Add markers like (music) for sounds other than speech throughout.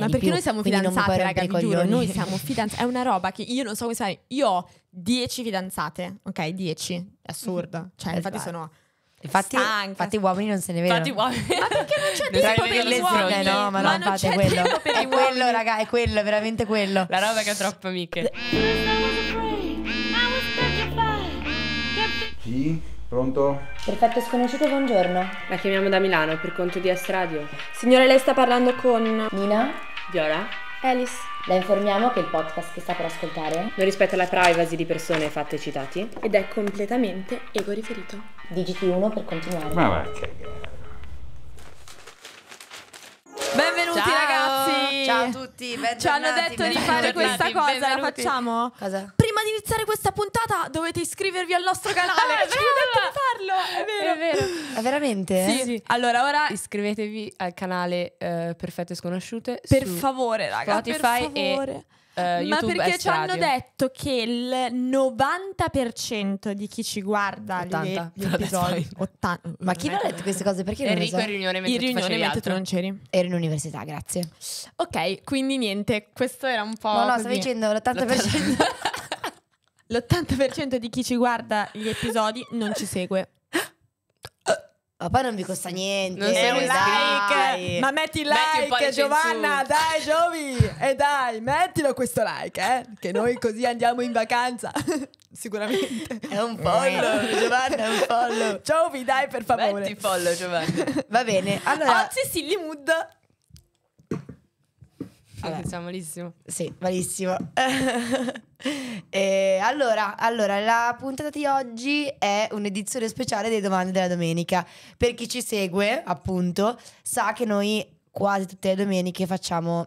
Ma perché più, noi siamo fidanzate, raga, vi giuro, noi siamo fidanzate, è una roba che io non so come sai, io ho dieci fidanzate, ok, Dieci. è assurda, mhm. cioè infatti vale. sono... Infatti, infatti, uomini non se ne vedono. Infatti, uomini. (laughs) ma perché non c'è tempo per gli uomini? No, ma, ma non, non fate quello. (laughs) è quello, raga, è quello, è veramente quello. La roba che è troppo amiche. (laughs) Sì, pronto? Perfetto sconosciuto, buongiorno. La chiamiamo da Milano per conto di Astradio Signore, lei sta parlando con Nina? Viola? Alice. La informiamo che il podcast che sta per ascoltare non rispetta la privacy di persone e fatti citati ed è completamente ego riferito. Digiti uno per continuare. Ma va che Benvenuti Ciao. ragazzi. Ciao a tutti. Ci hanno detto di fare questa cosa. La facciamo? Cosa? Prima di iniziare questa puntata dovete iscrivervi al nostro canale. (laughs) Ah, Ci hanno detto di farlo. È vero. È vero. È (laughs) ah, veramente? Sì. sì. Allora ora iscrivetevi al canale uh, Perfette Sconosciute. Per favore, ragazzi. Spotify per favore. e uh, YouTube Ma perché ci hanno detto che il 90% di chi ci guarda 80, gli, gli episodi 80, Ma chi non ha detto queste cose? Perché Enrico in riunione mentre, in riunione mentre tu non c'eri. Ero in università, grazie. Ok, quindi niente, questo era un po'. No, no, così. stavi dicendo l'80%. L'80% (laughs) di chi ci guarda gli episodi non ci segue. Ma poi non vi costa niente. Non sei eh, un like. Ma metti il like, metti Giovanna. Dai, Giovi. E dai, mettilo questo like, eh? Che noi così andiamo in vacanza. (laughs) Sicuramente. È un follow, eh. Giovanna, è un follow. Giovi, dai, per favore. Metti follow, Giovanna. (laughs) Va bene. Allora... Oggi Silly Mood Vabbè. Sa malissimo. Sì, malissimo. (laughs) allora, allora, la puntata di oggi è un'edizione speciale delle domande della domenica. Per chi ci segue, appunto, sa che noi quasi tutte le domeniche facciamo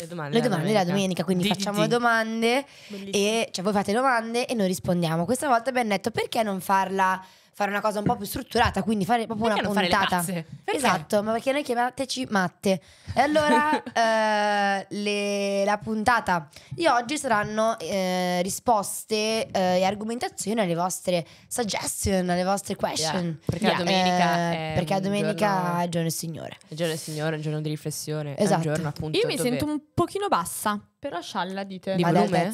le domande, le domande della domenica, domenica quindi Digiti. facciamo domande Bellissimo. e cioè voi fate domande e noi rispondiamo. Questa volta abbiamo detto perché non farla fare una cosa un po' più strutturata, quindi fare proprio perché una puntata. Esatto, ma perché noi chiamateci matte. E allora (laughs) eh, le, la puntata di oggi saranno eh, risposte eh, e argomentazioni alle vostre suggestion, alle vostre question. Yeah, perché, yeah. La domenica eh, è perché la domenica giorno, è giorno del Signore. È giorno del Signore, è un giorno di riflessione. Esatto. Giorno, appunto, Io mi dove... sento un pochino bassa, però scialla dite. Di Ma volume?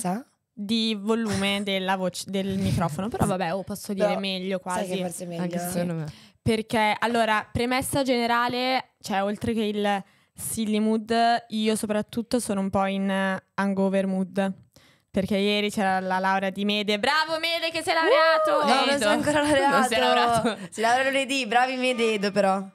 di volume della voce, del microfono, però vabbè, oh, posso dire però, meglio quasi. forse meglio. Anche secondo me. Perché, allora, premessa generale, cioè oltre che il silly mood, io soprattutto sono un po' in hangover mood. Perché ieri c'era la laurea di Mede. Bravo Mede che sei laureato! Uh, no, non sono ancora laureato. Non sei laureato. si laurea lunedì, bravi Mede, però.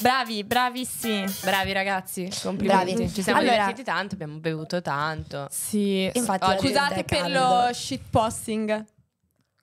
Bravi, bravissimi. Bravi ragazzi, complimenti. Bravi. Ci siamo allora, divertiti tanto, abbiamo bevuto tanto. Sì, infatti. Scusate per lo shitposting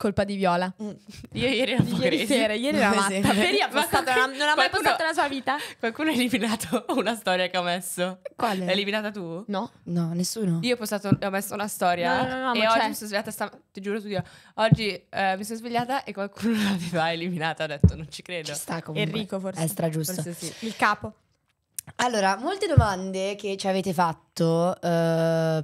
colpa di Viola. Mm. Io ieri ero ieri sera, ieri era (laughs) matta. Peri ha postato, una, non ha mai postato la sua vita. Qualcuno ha eliminato una storia che ho messo. Quale? L'hai eliminata tu? No. No, nessuno. Io ho, postato, ho messo una storia. No, no, no, e oggi mi sono svegliata, sta, ti giuro su Dio, oggi eh, mi sono svegliata e qualcuno (laughs) l'aveva eliminata. Ho detto, non ci credo. Ci sta comunque. Enrico forse. È stragiusto. Forse sì. Il capo. Allora, molte domande che ci avete fatto, eh,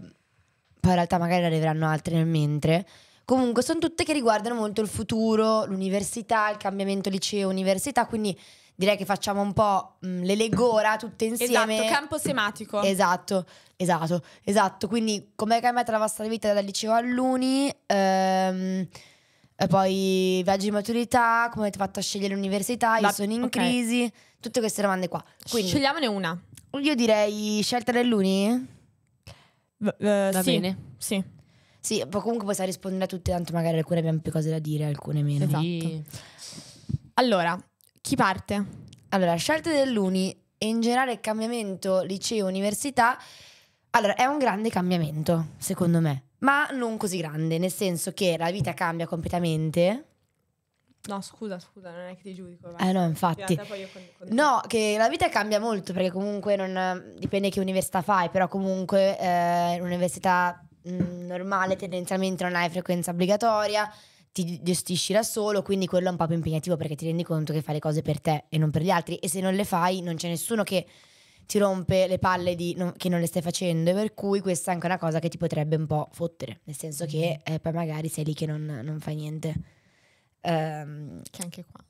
poi in realtà magari arriveranno altre nel mentre Comunque sono tutte che riguardano molto il futuro, l'università, il cambiamento liceo-università, quindi direi che facciamo un po' mm, le legora tutte esatto, insieme. Esatto, campo sematico. Esatto, esatto, esatto. Quindi come è cambiata la vostra vita dal liceo all'uni, ehm, poi viaggio di maturità, come avete fatto a scegliere l'università, io la, sono in okay. crisi, tutte queste domande qua. Quindi, Scegliamone una. Io direi scelta dell'uni? Uh, eh, Va sì. bene. Sì. Sì, comunque possiamo rispondere a tutte, tanto magari alcune abbiamo più cose da dire, alcune meno. Esatto. Allora, chi parte? Allora, scelte dell'Uni e in generale cambiamento liceo-università. Allora, è un grande cambiamento, secondo me, ma non così grande, nel senso che la vita cambia completamente. No, scusa, scusa, non è che ti giudico. Vai. Eh no, infatti. no, che la vita cambia molto perché comunque non, dipende che università fai, però comunque eh, l'università Mm, normale tendenzialmente non hai frequenza obbligatoria, ti gestisci da solo, quindi quello è un po' più impegnativo perché ti rendi conto che fai le cose per te e non per gli altri e se non le fai non c'è nessuno che ti rompe le palle di no, che non le stai facendo, per cui questa è anche una cosa che ti potrebbe un po' fottere, nel senso che mm-hmm. eh, poi magari sei lì che non, non fai niente. Um, che anche qua.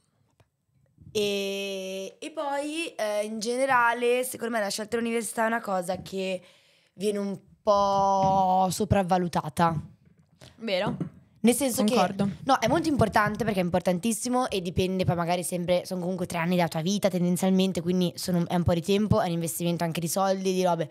E, e poi eh, in generale, secondo me la scelta dell'università è una cosa che viene un po' sopravvalutata. Vero? Nel senso Concordo. che no, è molto importante perché è importantissimo e dipende poi magari sempre, sono comunque tre anni della tua vita tendenzialmente, quindi sono, è un po' di tempo, è un investimento anche di soldi, di robe.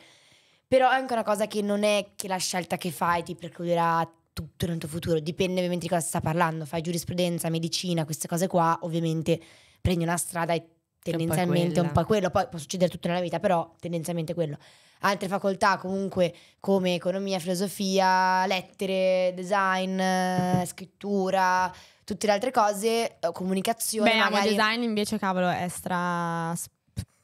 Però è anche una cosa che non è che la scelta che fai ti precluderà tutto nel tuo futuro, dipende ovviamente di cosa si sta parlando, fai giurisprudenza, medicina, queste cose qua, ovviamente prendi una strada e tendenzialmente è un po' quello, poi può succedere tutto nella vita, però tendenzialmente quello. Altre facoltà comunque come economia, filosofia, lettere, design, eh, scrittura, tutte le altre cose, eh, comunicazione. Beh, magari... design invece cavolo è stra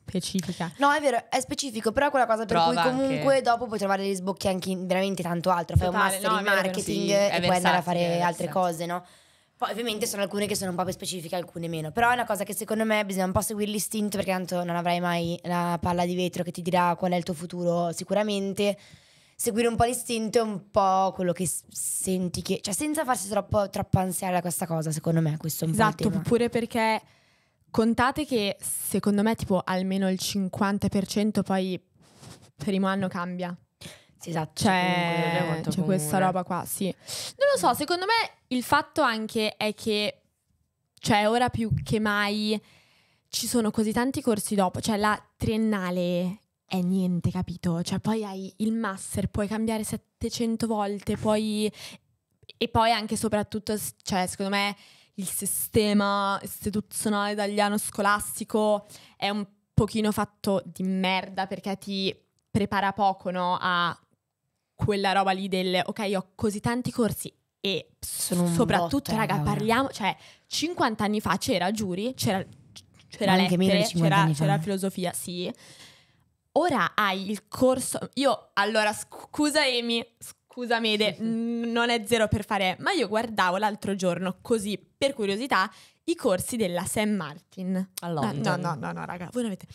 specifica. No, è vero, è specifico, però è quella cosa per Prova cui comunque anche. dopo puoi trovare degli sbocchi anche in veramente tanto altro. Fai Totale, un master no, in marketing sì, e puoi andare a fare altre cose, no? Poi ovviamente sono alcune che sono un po' più specifiche, alcune meno. Però è una cosa che secondo me bisogna un po' seguire l'istinto perché tanto non avrai mai la palla di vetro che ti dirà qual è il tuo futuro sicuramente. Seguire un po' l'istinto è un po' quello che senti che... Cioè senza farsi troppo, troppo ansiare da questa cosa, secondo me questo è un esatto, po' Esatto, pure perché contate che secondo me tipo almeno il 50% poi primo anno cambia. Sì, esatto. C'è, cioè, c'è questa roba qua, sì. Non lo so, mm. secondo me il fatto anche è che, cioè, ora più che mai ci sono così tanti corsi dopo, cioè la triennale è niente, capito? Cioè, poi hai il master, puoi cambiare 700 volte, poi... E poi anche e soprattutto, cioè, secondo me il sistema istituzionale italiano scolastico è un pochino fatto di merda perché ti prepara poco no, a quella roba lì del ok, ho così tanti corsi e Sono soprattutto, botta, raga, parliamo, cioè 50 anni fa c'era giuri, c'era c'era lettere, c'era, c'era filosofia, sì. Ora hai il corso. Io allora scusa Emi, scusa Mede, non è zero per fare, ma io guardavo l'altro giorno così per curiosità i corsi della Sam Martin. A ah, Londra. No, no, no, no, raga, voi non avete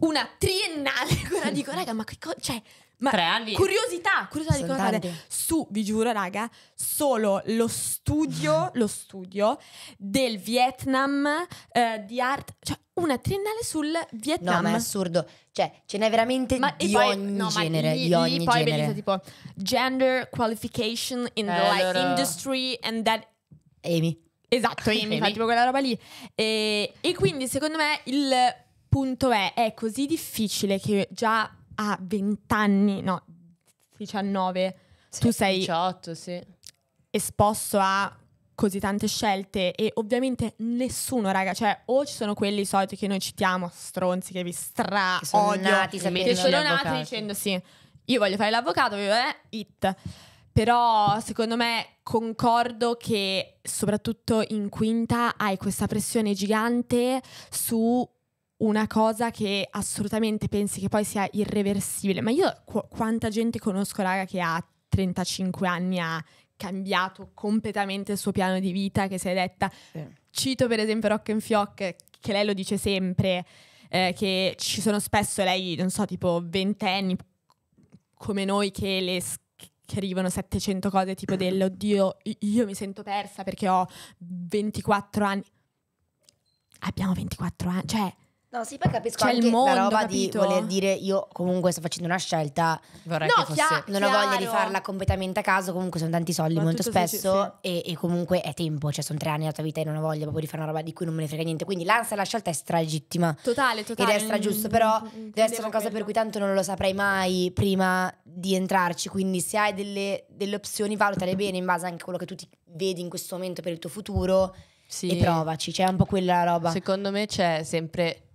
una triennale, ora (laughs) dico, raga, ma che co- cioè ma Tre anni. Curiosità, curiosità Sono di cosa accade. Su, vi giuro, raga, solo lo studio, lo studio del Vietnam eh, di art, cioè una triennale sul Vietnam. No, ma è assurdo. Cioè, ce n'è veramente ma, di, poi, ogni no, genere, lì, di ogni lì, poi genere. Lì cioè, tipo gender qualification in eh, the life allora. industry and that Amy. Esatto, Amy, Amy. tipo quella roba lì. E, e quindi secondo me il punto è è così difficile che già a 20 anni, no, 19, sì, tu sei 18, sì. esposto a così tante scelte e ovviamente nessuno, raga, cioè o ci sono quelli soliti che noi citiamo, stronzi che vi stra che sono odio, nati, che sono nati dicendo sì, io voglio fare l'avvocato, voglio fare it. Però secondo me concordo che soprattutto in quinta hai questa pressione gigante su una cosa che assolutamente pensi che poi sia irreversibile. Ma io qu- quanta gente conosco, raga, che ha 35 anni, ha cambiato completamente il suo piano di vita, che si è detta... Sì. Cito per esempio Rock and Fioc, che lei lo dice sempre, eh, che ci sono spesso lei, non so, tipo ventenni come noi che le scrivono 700 cose tipo (clears throat) dell'oddio, io mi sento persa perché ho 24 anni. Abbiamo 24 anni, cioè No, sì, poi capisco C'è anche il mondo, la roba capito? di voler dire io comunque sto facendo una scelta. Vorrei no, che fosse... Chia- non ho voglia di farla completamente a caso, comunque sono tanti soldi Ma molto spesso sì, sì. E, e, comunque è tempo, cioè sono tre anni della tua vita e non ho voglia proprio di fare una roba di cui non me ne frega niente. Quindi l'ansia e la scelta è stralegittima. Totale, totale. Ed è stragiusto, mm, però mm, deve essere una cosa per cui tanto non lo saprei mai prima di entrarci, quindi se hai delle, delle opzioni valutale bene in base anche a quello che tu ti vedi in questo momento per il tuo futuro. Sì. E provaci, c'è cioè un po' quella roba. Secondo me c'è sempre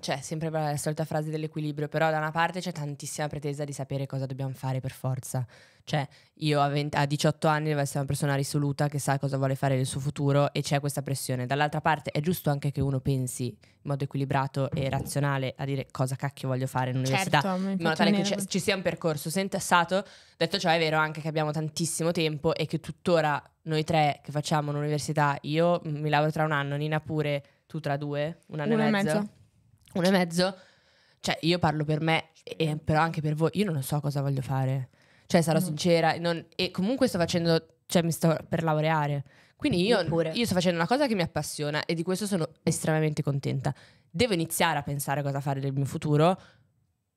cioè, sempre la solita frase dell'equilibrio, però da una parte c'è tantissima pretesa di sapere cosa dobbiamo fare per forza. Cioè, io a, 20, a, 18 anni devo essere una persona risoluta che sa cosa vuole fare nel suo futuro e c'è questa pressione. Dall'altra parte è giusto anche che uno pensi in modo equilibrato e razionale a dire cosa cacchio voglio fare in università, certo, in modo tale che ci, ci sia un percorso sentassato. Detto ciò, è vero anche che abbiamo tantissimo tempo e che tuttora noi tre che facciamo un'università, io mi lavoro tra un anno, Nina pure, tu tra due, un anno Uno e mezzo. E mezzo uno e mezzo, cioè io parlo per me, e, però anche per voi, io non so cosa voglio fare. Cioè sarò no. Mm. sincera, non, e comunque sto facendo, cioè mi sto per laureare. Quindi io, io, sto facendo una cosa che mi appassiona e di questo sono estremamente contenta. Devo iniziare a pensare cosa fare del mio futuro,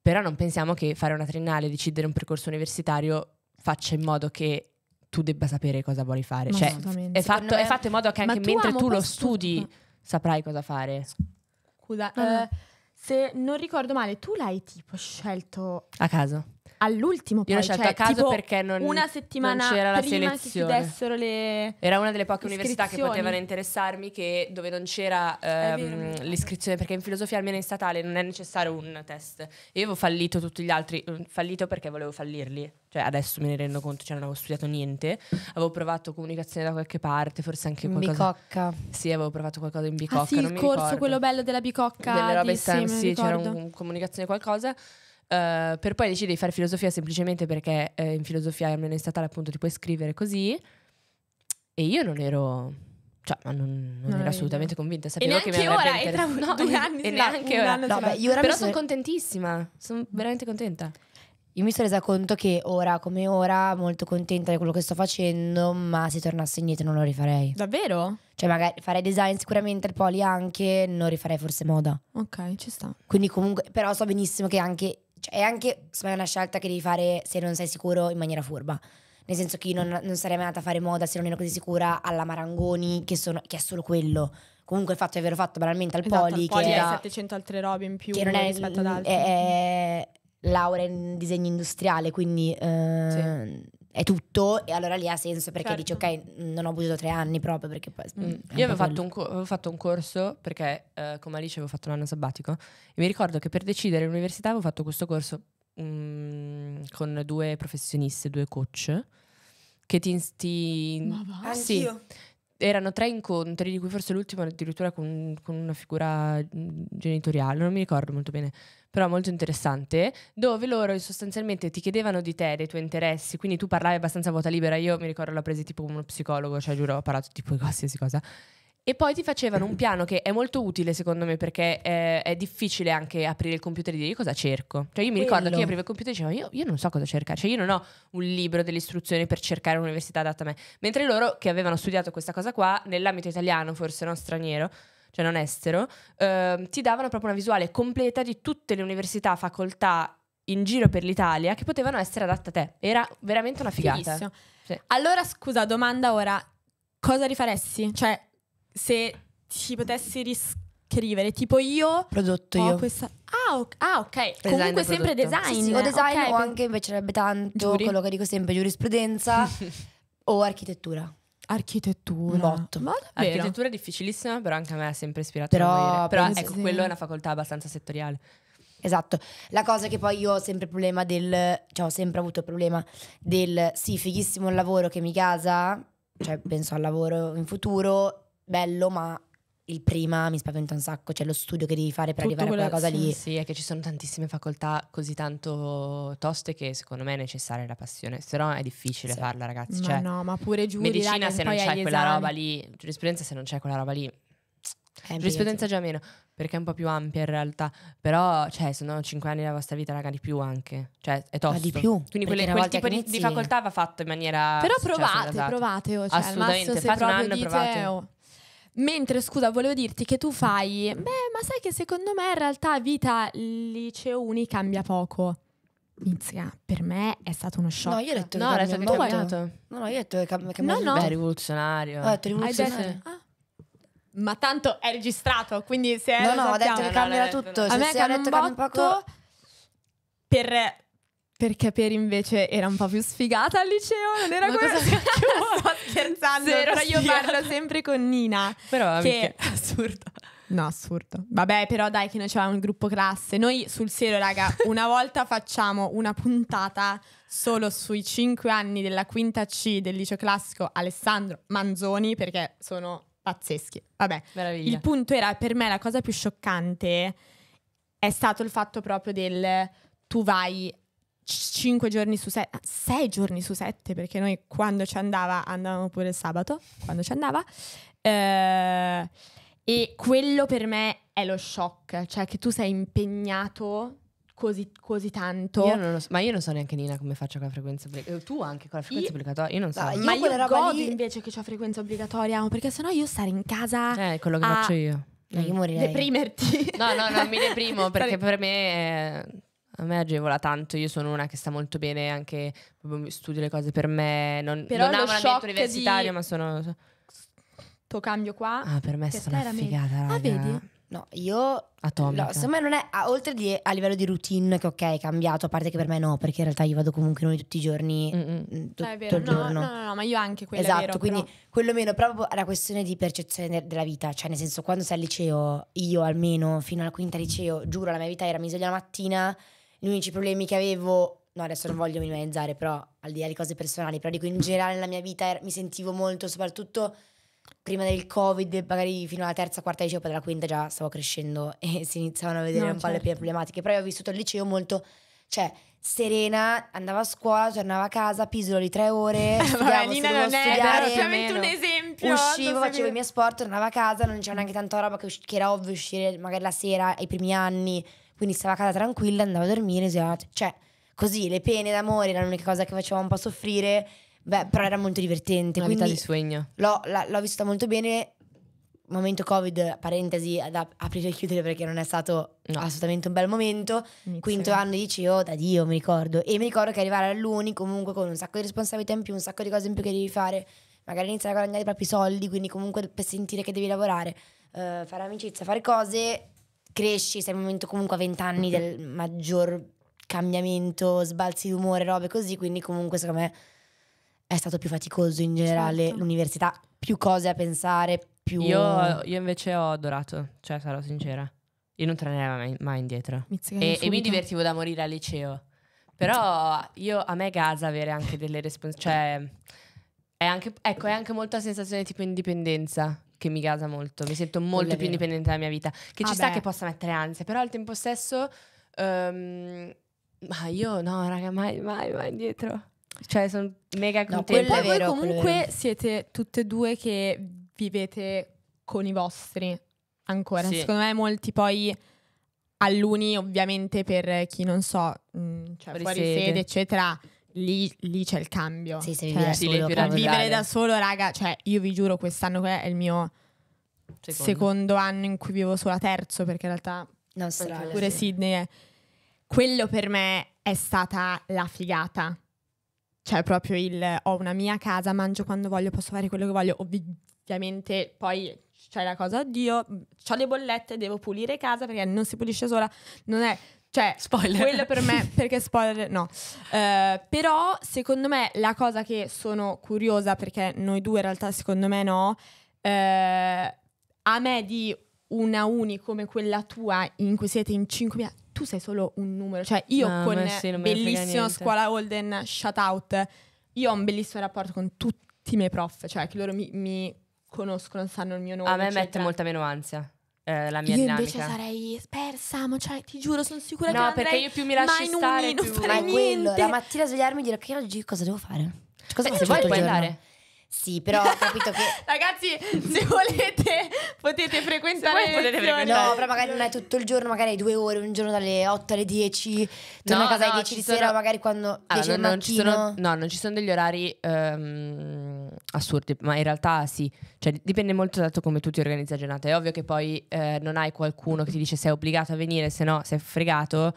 però non pensiamo che fare una triennale, decidere un percorso universitario faccia in modo che tu debba sapere cosa vuoi fare. Ma cioè, è fatto, me... è fatto, in modo che anche mentre tu lo questo... studi saprai cosa fare scusa, no, no. Eh, se non ricordo male, tu l'hai tipo scelto... A caso all'ultimo poi, Io l'ho scelto cioè, a caso perché non, una settimana non c'era la prima selezione. che si dessero le Era una delle poche università che potevano interessarmi che, dove non c'era ehm, l'iscrizione perché in filosofia almeno in statale non è necessario un test. Io avevo fallito tutti gli altri, mm, fallito perché volevo fallirli. Cioè adesso me ne rendo conto, cioè non avevo studiato niente. Avevo provato comunicazione da qualche parte, forse anche qualcosa. Bicocca. Sì, avevo provato qualcosa in ah, bicocca, ah, sì, il corso quello bello della bicocca delle robe di, sì, sì, c'era un, un comunicazione qualcosa eh, per poi decidere di fare filosofia semplicemente perché eh, in filosofia, almeno in statale, appunto, ti puoi scrivere così. E io non ero. Cioè, ma non, non no, ero assolutamente no. convinta. Sapevo e neanche ora, e tra un, (laughs) no, due anni. E neanche ora. No, beh, io ora Però sono contentissima, sono veramente contenta. Io mi sono resa conto che ora come ora, molto contenta di quello che sto facendo, ma se tornassi indietro non lo rifarei. Davvero? Cioè, magari farei design sicuramente, il poli anche, non rifarei forse moda. Ok, ci sta. Quindi comunque, però so benissimo che anche cioè, è anche è una scelta che devi fare se non sei sicuro in maniera furba. Nel senso che io non, non sarei mai andata a fare moda se non ero così sicura alla Marangoni, che, sono, che è solo quello. Comunque il fatto di averlo fatto banalmente al esatto, Poli, al poli che era, 700 altre robe in più che non è, rispetto ad altre. È, è laurea in disegno industriale, quindi... Eh, sì ehm, è tutto e allora lì ha senso perché certo. dici ok non ho avuto tre anni proprio perché poi mm. mm io avevo fatto, co- avevo fatto, un corso perché eh, come Alice avevo fatto l'anno sabbatico e mi ricordo che per decidere l'università avevo fatto questo corso um, con due professioniste due coach che ti, ti Ah, sì, erano tre incontri di cui forse l'ultimo addirittura con, con una figura mm, genitoriale non mi ricordo molto bene però molto interessante, dove loro sostanzialmente ti chiedevano di te, dei tuoi interessi, quindi tu parlavi abbastanza a vuota libera, io mi ricordo l'ho presa tipo uno psicologo, cioè giuro ho parlato tipo di qualsiasi cosa. E poi ti facevano un piano che è molto utile secondo me perché eh, è difficile anche aprire il computer e dire io cosa cerco. Cioè io mi ricordo Bello. che io aprivo il computer e dicevo io, io, non so cosa cercare, cioè io non ho un libro delle istruzioni per cercare un'università adatta a me. Mentre loro che avevano studiato questa cosa qua nell'ambito italiano, forse non straniero, cioè non estero, eh, ti davano proprio una visuale completa di tutte le università, facoltà in giro per l'Italia che potevano essere adatte a te. Era veramente una figata. Sì. Allora, scusa, domanda ora, cosa rifaresti? Cioè, se ci potessi riscrivere, tipo io... Prodotto io. Questa... Ah, ok. Ah, okay. Comunque sempre design. Sì, sì, o design okay. o anche mi piacerebbe tanto Giuri. quello che dico sempre, giurisprudenza (laughs) o architettura. Architettura. Motto. Ma Architettura è difficilissima, però anche a me ha sempre ispirato. Però, però ecco, sì. quello è una facoltà abbastanza settoriale. Esatto, la cosa che poi io ho sempre problema del, cioè ho sempre avuto il problema del sì, fighissimo il lavoro che mi casa, cioè penso al lavoro in futuro, bello, ma il prima mi spaventa un sacco, cioè lo studio che devi fare per Tutto arrivare a quella cosa sì, lì. Sì, è che ci sono tantissime facoltà così tanto toste che secondo me è necessaria la passione, se no è difficile sì. farla ragazzi. Ma cioè, no, ma pure giù medicina se non c'è quella roba lì, giurisprudenza se non c'è quella roba lì. Eh, giurisprudenza già meno, perché è un po' più ampia in realtà, però cioè, sono cinque anni della vostra vita, raga, di più anche. Cioè, è tosto. Ma di più. Quindi quelle, quel tipo di, di, facoltà va fatto in maniera Però cioè, provate, provate, oh, cioè, assolutamente, fate un anno, e provate. Oh. Mentre, scusa, volevo dirti che tu fai, beh, ma sai che secondo me in realtà vita liceo uni cambia poco. Inizia, per me è stato uno shock. No, io ho detto che, no, detto che è cambiato. No, no, io ho detto che è cambiato. No, no. Beh, rivoluzionario. Ho ah, detto rivoluzionario. Detto, ah. Ma tanto è registrato, quindi se... No, no, ho detto esatto. che cambierà no, no, tutto. A cioè, me se detto che cambia poco... Per perché Peri invece era un po' più sfigata al liceo, non era quella... (laughs) Cosa... Sto scherzando, però io parlo sempre con Nina. Però che... è assurdo. No, assurdo. Vabbè, però dai che noi avevamo il gruppo classe. Noi sul serio, raga, una volta facciamo una puntata solo sui cinque anni della quinta C del liceo classico Alessandro Manzoni, perché sono pazzeschi. Vabbè, Meraviglia. il punto era per me la cosa più scioccante è stato il fatto proprio del tu vai 5 giorni su 7, 6 giorni su 7, perché noi quando ci andava andavamo pure il sabato, quando ci andava. Eh, e quello per me è lo shock, cioè che tu sei impegnato Così, così, tanto. Io so, ma io non so neanche Nina come faccio con la frequenza obbligatoria. Eh, tu anche con la frequenza io, obbligatoria. Io non so. ma io, io godo lì... invece che ho frequenza obbligatoria, perché sennò io stare in casa. Eh, è quello che a... faccio io. No, eh, io morirei. Deprimerti. No, no, non mi deprimo (laughs) perché per me. È a me agevola tanto, io sono una che sta molto bene anche, studio le cose per me, non, Però non ho un universitario, di... ma sono... Tuo cambio qua. Ah, per me è stata una figata, ah, raga. Ah, vedi? No, io Atomica. No, secondo me non è a, oltre di, a livello di routine che ok, è cambiato, a parte che per me no, perché in realtà io vado comunque noi tutti i giorni mm-hmm. tutto il giorno. No, no, no, no, ma io anche quello Esatto, vero, quindi però. quello meno proprio è una questione di percezione della vita, cioè nel senso quando sei al liceo, io almeno fino alla quinta liceo, giuro la mia vita era mi sveglio la mattina gli unici problemi che avevo, no adesso non voglio minimizzare, però al di là di cose personali, però dico in generale nella mia vita er, mi sentivo molto, soprattutto prima del covid, magari fino alla terza, quarta liceo, poi dalla quinta già stavo crescendo (laughs) e si iniziavano a vedere no, un certo. po' le prime certo. problematiche, però io ho vissuto il liceo molto, cioè serena, andava a scuola, tornava a casa, pisolo di tre ore, (laughs) Vabbè, Nina non studiare, è solamente un esempio. Uscivo, facevo il mio sport, tornavo a casa, non c'era neanche tanta roba che, usci- che era ovvio uscire magari la sera, ai primi anni, quindi stava a casa tranquilla, andava a dormire, cioè così le pene d'amore erano l'unica cosa che faceva un po' soffrire, beh, però era molto divertente. Una vita di sogno. L'ho, l'ho vissuta molto bene, momento Covid, parentesi, ad aprire e chiudere perché non è stato no. assolutamente un bel momento. Inizio. Quinto anno di liceo, da Dio, mi ricordo. E mi ricordo che arrivare all'Uni comunque con un sacco di responsabilità in più, un sacco di cose in più che devi fare, magari iniziare a guadagnare i propri soldi, quindi comunque per sentire che devi lavorare, uh, fare amicizia, fare cose cresci, sei in momento comunque a 20 anni del maggior cambiamento, sbalzi d'umore, robe così, quindi comunque secondo me è stato più faticoso in generale certo. l'università, più cose a pensare, più... Io, io, invece ho adorato, cioè sarò sincera, io non tornerò mai, mai indietro mi e, e mi divertivo da morire al liceo, però io, a me gasa avere anche delle responsabilità, cioè è anche, ecco, è anche molto la sensazione tipo indipendenza che mi gasa molto, mi sento molto più indipendente dalla mia vita, che ah ci beh. sta che possa mettere ansia, però al tempo stesso... Um, ma io no, raga, mai, mai, mai indietro. Cioè, sono mega contenta. No, poi vero, voi comunque siete tutte e due che vivete con i vostri ancora. Sì. Secondo me molti poi all'uni, ovviamente per chi non so, mh, mm, cioè fuori, fuori sede. sede. eccetera, Lì, lì, c'è il cambio. Sì, se vivi cioè, da solo, sì, vivere da solo, raga, cioè io vi giuro, quest'anno è il mio secondo, secondo anno in cui vivo sola, terzo, perché in realtà Australia, pure sì. Sydney è... Quello per me è stata la figata. Cioè proprio il ho una mia casa, mangio quando voglio, posso fare quello che voglio. Ovviamente poi c'è la cosa, oddio, ho le bollette, devo pulire casa perché non si pulisce sola. Non è cioè, spoiler. quello per me, (laughs) perché spoiler no. Uh, però secondo me la cosa che sono curiosa, perché noi due in realtà secondo me no, uh, a me di una uni come quella tua in cui siete in 5.000, tu sei solo un numero. Cioè io no, con sì, bellissima scuola Holden, shout out, io ho un bellissimo rapporto con tutti i miei prof, cioè che loro mi, mi conoscono, sanno il mio nome. A me eccetera. mette molta meno ansia. Eh, la mia io dinamica. invece sarei persa, ma cioè, ti giuro, sono sicura no, che No, perché io più mi lascio stare, non più. non (laughs) fare ma niente. Quello, la mattina svegliarmi e dire ok, oggi cosa devo fare? Cioè, cosa Beh, se vuoi puoi andare. Sì, però ho capito che... (laughs) Ragazzi, se volete potete frequentare... Se potete frequentare. No, però magari non è tutto il giorno, magari due ore, un giorno dalle 8 alle 10, torno no, a casa alle no, 10 di sono... sera, magari quando... Allora, non, non ci sono, no, non ci sono degli orari um, assurdi, ma in realtà sì. Cioè, dipende molto da come tu ti organizzi la giornata. È ovvio che poi eh, non hai qualcuno che ti dice sei obbligato a venire, se no sei fregato.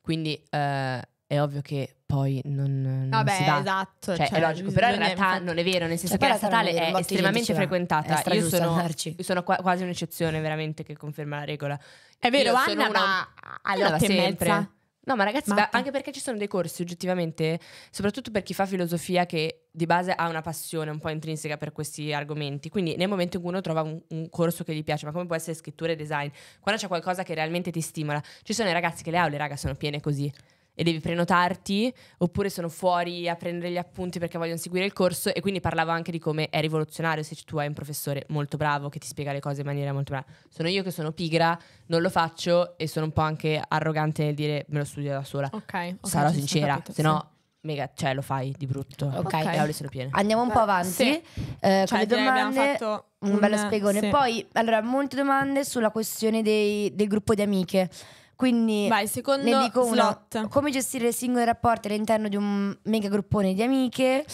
Quindi eh, è ovvio che poi non, non Vabbè, si dà. esatto. Cioè, cioè, è logico, però in realtà infatti... non è vero, nel senso cioè, che la statale è estremamente cioè, frequentata. È io sono, io sono qua, quasi un'eccezione veramente che conferma la regola. È vero, io Anna una... va alle sempre. No, ma ragazzi, ma... anche perché ci sono dei corsi oggettivamente, soprattutto per chi fa filosofia che di base ha una passione un po' intrinseca per questi argomenti. Quindi nel momento in cui uno trova un, un corso che gli piace, ma come può essere scrittura e design, quando c'è qualcosa che realmente ti stimola, ci sono i ragazzi che le aule, raga, sono piene così e devi prenotarti, oppure sono fuori a prendere gli appunti perché vogliono seguire il corso e quindi parlavo anche di come è rivoluzionario se tu hai un professore molto bravo che ti spiega le cose in maniera molto brava. Sono io che sono pigra, non lo faccio e sono un po' anche arrogante nel dire me lo studio da sola. Ok. okay Sarò sincera, capito, se no... Sì. Mega, cioè lo fai di brutto. Ok, okay. le aule sono piene. Andiamo un po' avanti. Sì. Eh, cioè, con le domande. Fatto un bello spiegone. Sì. Poi, allora, molte domande sulla questione dei, del gruppo di amiche. Quindi Vai, secondo dico slot. Una, come gestire singoli rapporti all'interno di un mega gruppone di amiche.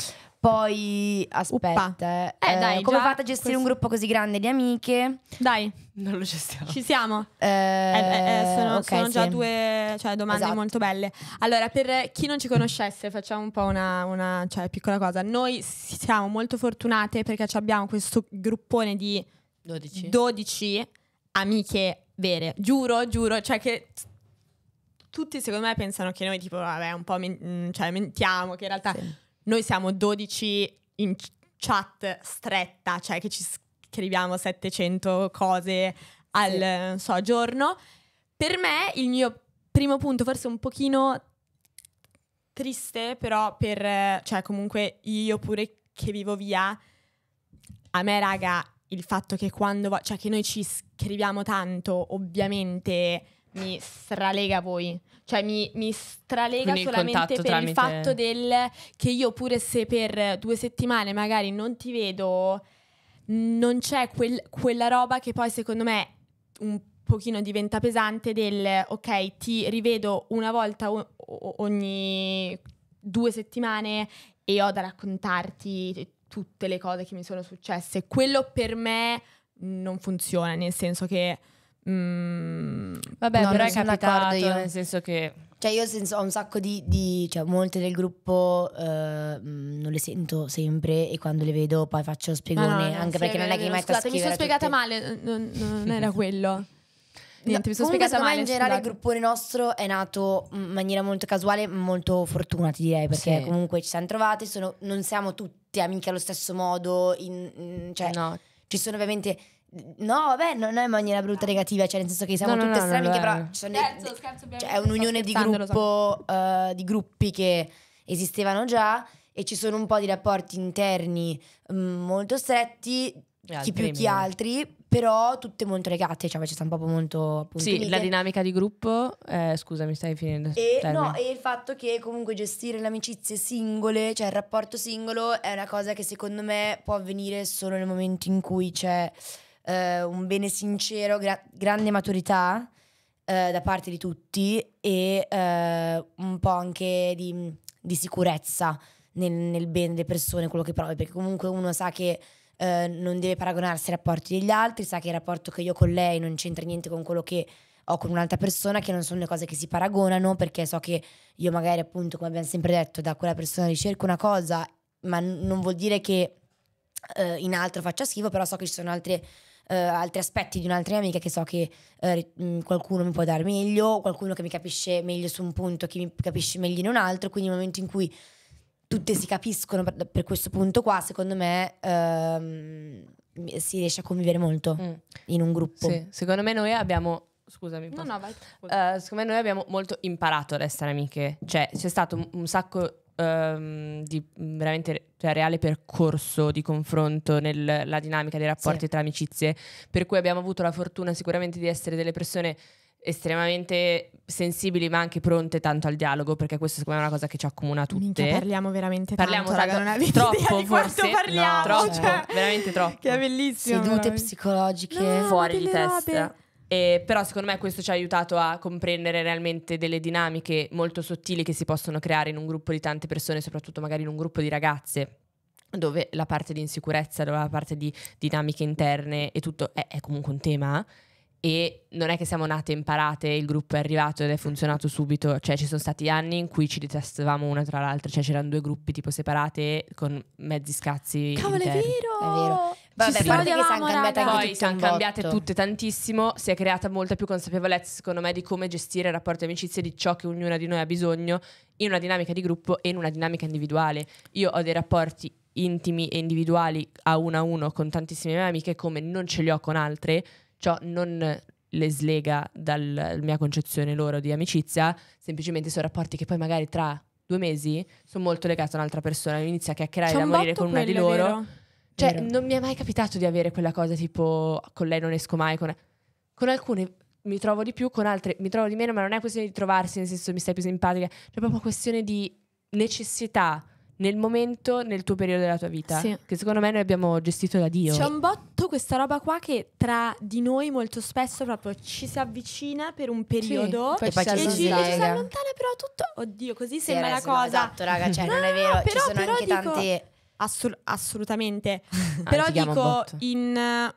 Poi aspetta, eh, eh, dai, come fate a gestire questo... un gruppo così grande di amiche? Dai, non lo gestiamo. Ci siamo. Eh, eh, eh, eh sono, okay, sono sì. già due cioè, domande esatto. molto belle. Allora, per chi non ci conoscesse, facciamo un po' una, una cioè, piccola cosa. Noi siamo molto fortunate perché abbiamo questo gruppone di 12, 12 amiche vere. Giuro, giuro, cioè che tutti secondo me pensano che noi tipo, vabbè, un po' men- mm, cioè, mentiamo, che in realtà sì. noi siamo 12 in chat stretta, cioè che ci scriviamo 700 cose al sì. so, giorno. Per me il mio primo punto, forse un pochino triste, però per, cioè comunque io pure che vivo via, a me raga il fatto che quando, va- cioè che noi ci scriviamo tanto, ovviamente mi stralega voi, cioè mi, mi stralega Quindi solamente per tramite... il fatto del che io pure se per due settimane magari non ti vedo, non c'è quel, quella roba che poi secondo me un pochino diventa pesante del ok ti rivedo una volta o- ogni due settimane e ho da raccontarti tutte le cose che mi sono successe. Quello per me non funziona, nel senso che... Mm, Vabbè, no, però è capitato, io. nel senso che... Cioè io senso, ho un sacco di, di, Cioè molte del gruppo eh, mm, non le sento sempre e quando le vedo poi faccio spiegone, no, ah, anche perché non è che mi metto a scrivere Mi sono spiegata tutte. male, non, non era (laughs) quello. Niente, mi sono spiegata male. in generale il gruppone nostro è nato in maniera molto casuale, molto fortuna, ti direi, perché sì. comunque ci siamo trovate, sono, non siamo tutti tutte amiche allo stesso modo, in, mm, cioè, no. ci sono ovviamente... No, vabbè, non è maniera brutta negativa, cioè nel senso che siamo no, tutte no, strane, no, però ci sono scherzo, scherzo, cioè, è un'unione di, gruppo, so. uh, eh, di gruppi che esistevano già e ci sono un po' di rapporti interni mm, molto stretti, chi più chi altri, però tutte molto legate, cioè c'è stato proprio molto appunto, Sì, la dinamica di gruppo, eh, scusami, stai finendo. E, no, e, il fatto che comunque gestire le amicizie singole, cioè il rapporto singolo è una cosa che secondo me può avvenire solo nel momento in cui c'è eh, un bene sincero, gra- grande maturità eh, da parte di tutti e eh, un po' anche di, di sicurezza nel, nel bene delle persone, quello che provi, perché comunque uno sa che eh, non deve paragonarsi ai rapporti degli altri, sa che il rapporto che io con lei non c'entra niente con quello che ho con un'altra persona, che non sono le cose che si paragonano, perché so che io magari appunto, come abbiamo sempre detto, da quella persona ricerco una cosa, ma n- non vuol dire che eh, in altro faccia schifo, però so che ci sono altre... Uh, altri aspetti di un'altra amica che so che uh, qualcuno mi può dare meglio, qualcuno che mi capisce meglio su un punto, che mi capisce meglio in un altro, quindi nel momento in cui tutte si capiscono per, per questo punto qua, secondo me ehm, si riesce a convivere molto mm. in un gruppo. Sì. Secondo me noi abbiamo scusami. No, no, vai. Uh, secondo me noi abbiamo molto imparato ad essere amiche. Cioè, c'è stato un, un sacco um, di mm, veramente cioè, reale percorso di confronto nella dinamica dei rapporti sì. tra amicizie. Per cui abbiamo avuto la fortuna sicuramente di essere delle persone estremamente sensibili ma anche pronte tanto al dialogo perché questa secondo me è una cosa che ci accomuna tutte Minchia, parliamo veramente parliamo tanto, raga, non troppo di forse parliamo, no, troppo, cioè, veramente troppo che è bellissimo sedute però. psicologiche no, fuori di testa robe. però secondo me questo ci ha aiutato a comprendere realmente delle dinamiche molto sottili che si possono creare in un gruppo di tante persone, soprattutto magari in un gruppo di ragazze dove la parte di insicurezza, dove la parte di dinamiche interne e tutto è, è comunque un tema e non è che siamo nate imparate, il gruppo è arrivato ed è funzionato subito, cioè ci sono stati anni in cui ci detestavamo una tra l'altra, cioè c'erano due gruppi tipo separate con mezzi scazzi. Cavolo, interni. è vero! È vero. Vabbè, ci guarda che siamo cambiate poi sono cambiate tutte tantissimo, si è creata molta più consapevolezza secondo me di come gestire il rapporto di amicizia di ciò che ognuna di noi ha bisogno in una dinamica di gruppo e in una dinamica individuale. Io ho dei rapporti intimi e individuali a uno a uno con tantissime mie amiche come non ce li ho con altre ciò non le slega dalla mia concezione loro di amicizia, semplicemente sono rapporti che poi magari tra due mesi sono molto legati a un'altra persona, inizia a chiacchierare e a morire con una di loro. Vero. Cioè, vero. non mi è mai capitato di avere quella cosa tipo con lei non esco mai, con, con alcune mi trovo di più, con altre mi trovo di meno, ma non è questione di trovarsi, nel senso mi stai più simpatica, è proprio questione di necessità nel momento, nel tuo periodo della tua vita. Sì. Che secondo me noi abbiamo gestito da Dio. C'è un botto questa roba qua che tra di noi molto spesso proprio ci si avvicina per un periodo sì, e, poi ci, e, ci, si allontana però tutto. Oddio, così sì, sembra la cosa. Esatto, raga, cioè no, non è vero, però, ci sono anche dico, tanti assol- assolutamente. (laughs) però dico in eh,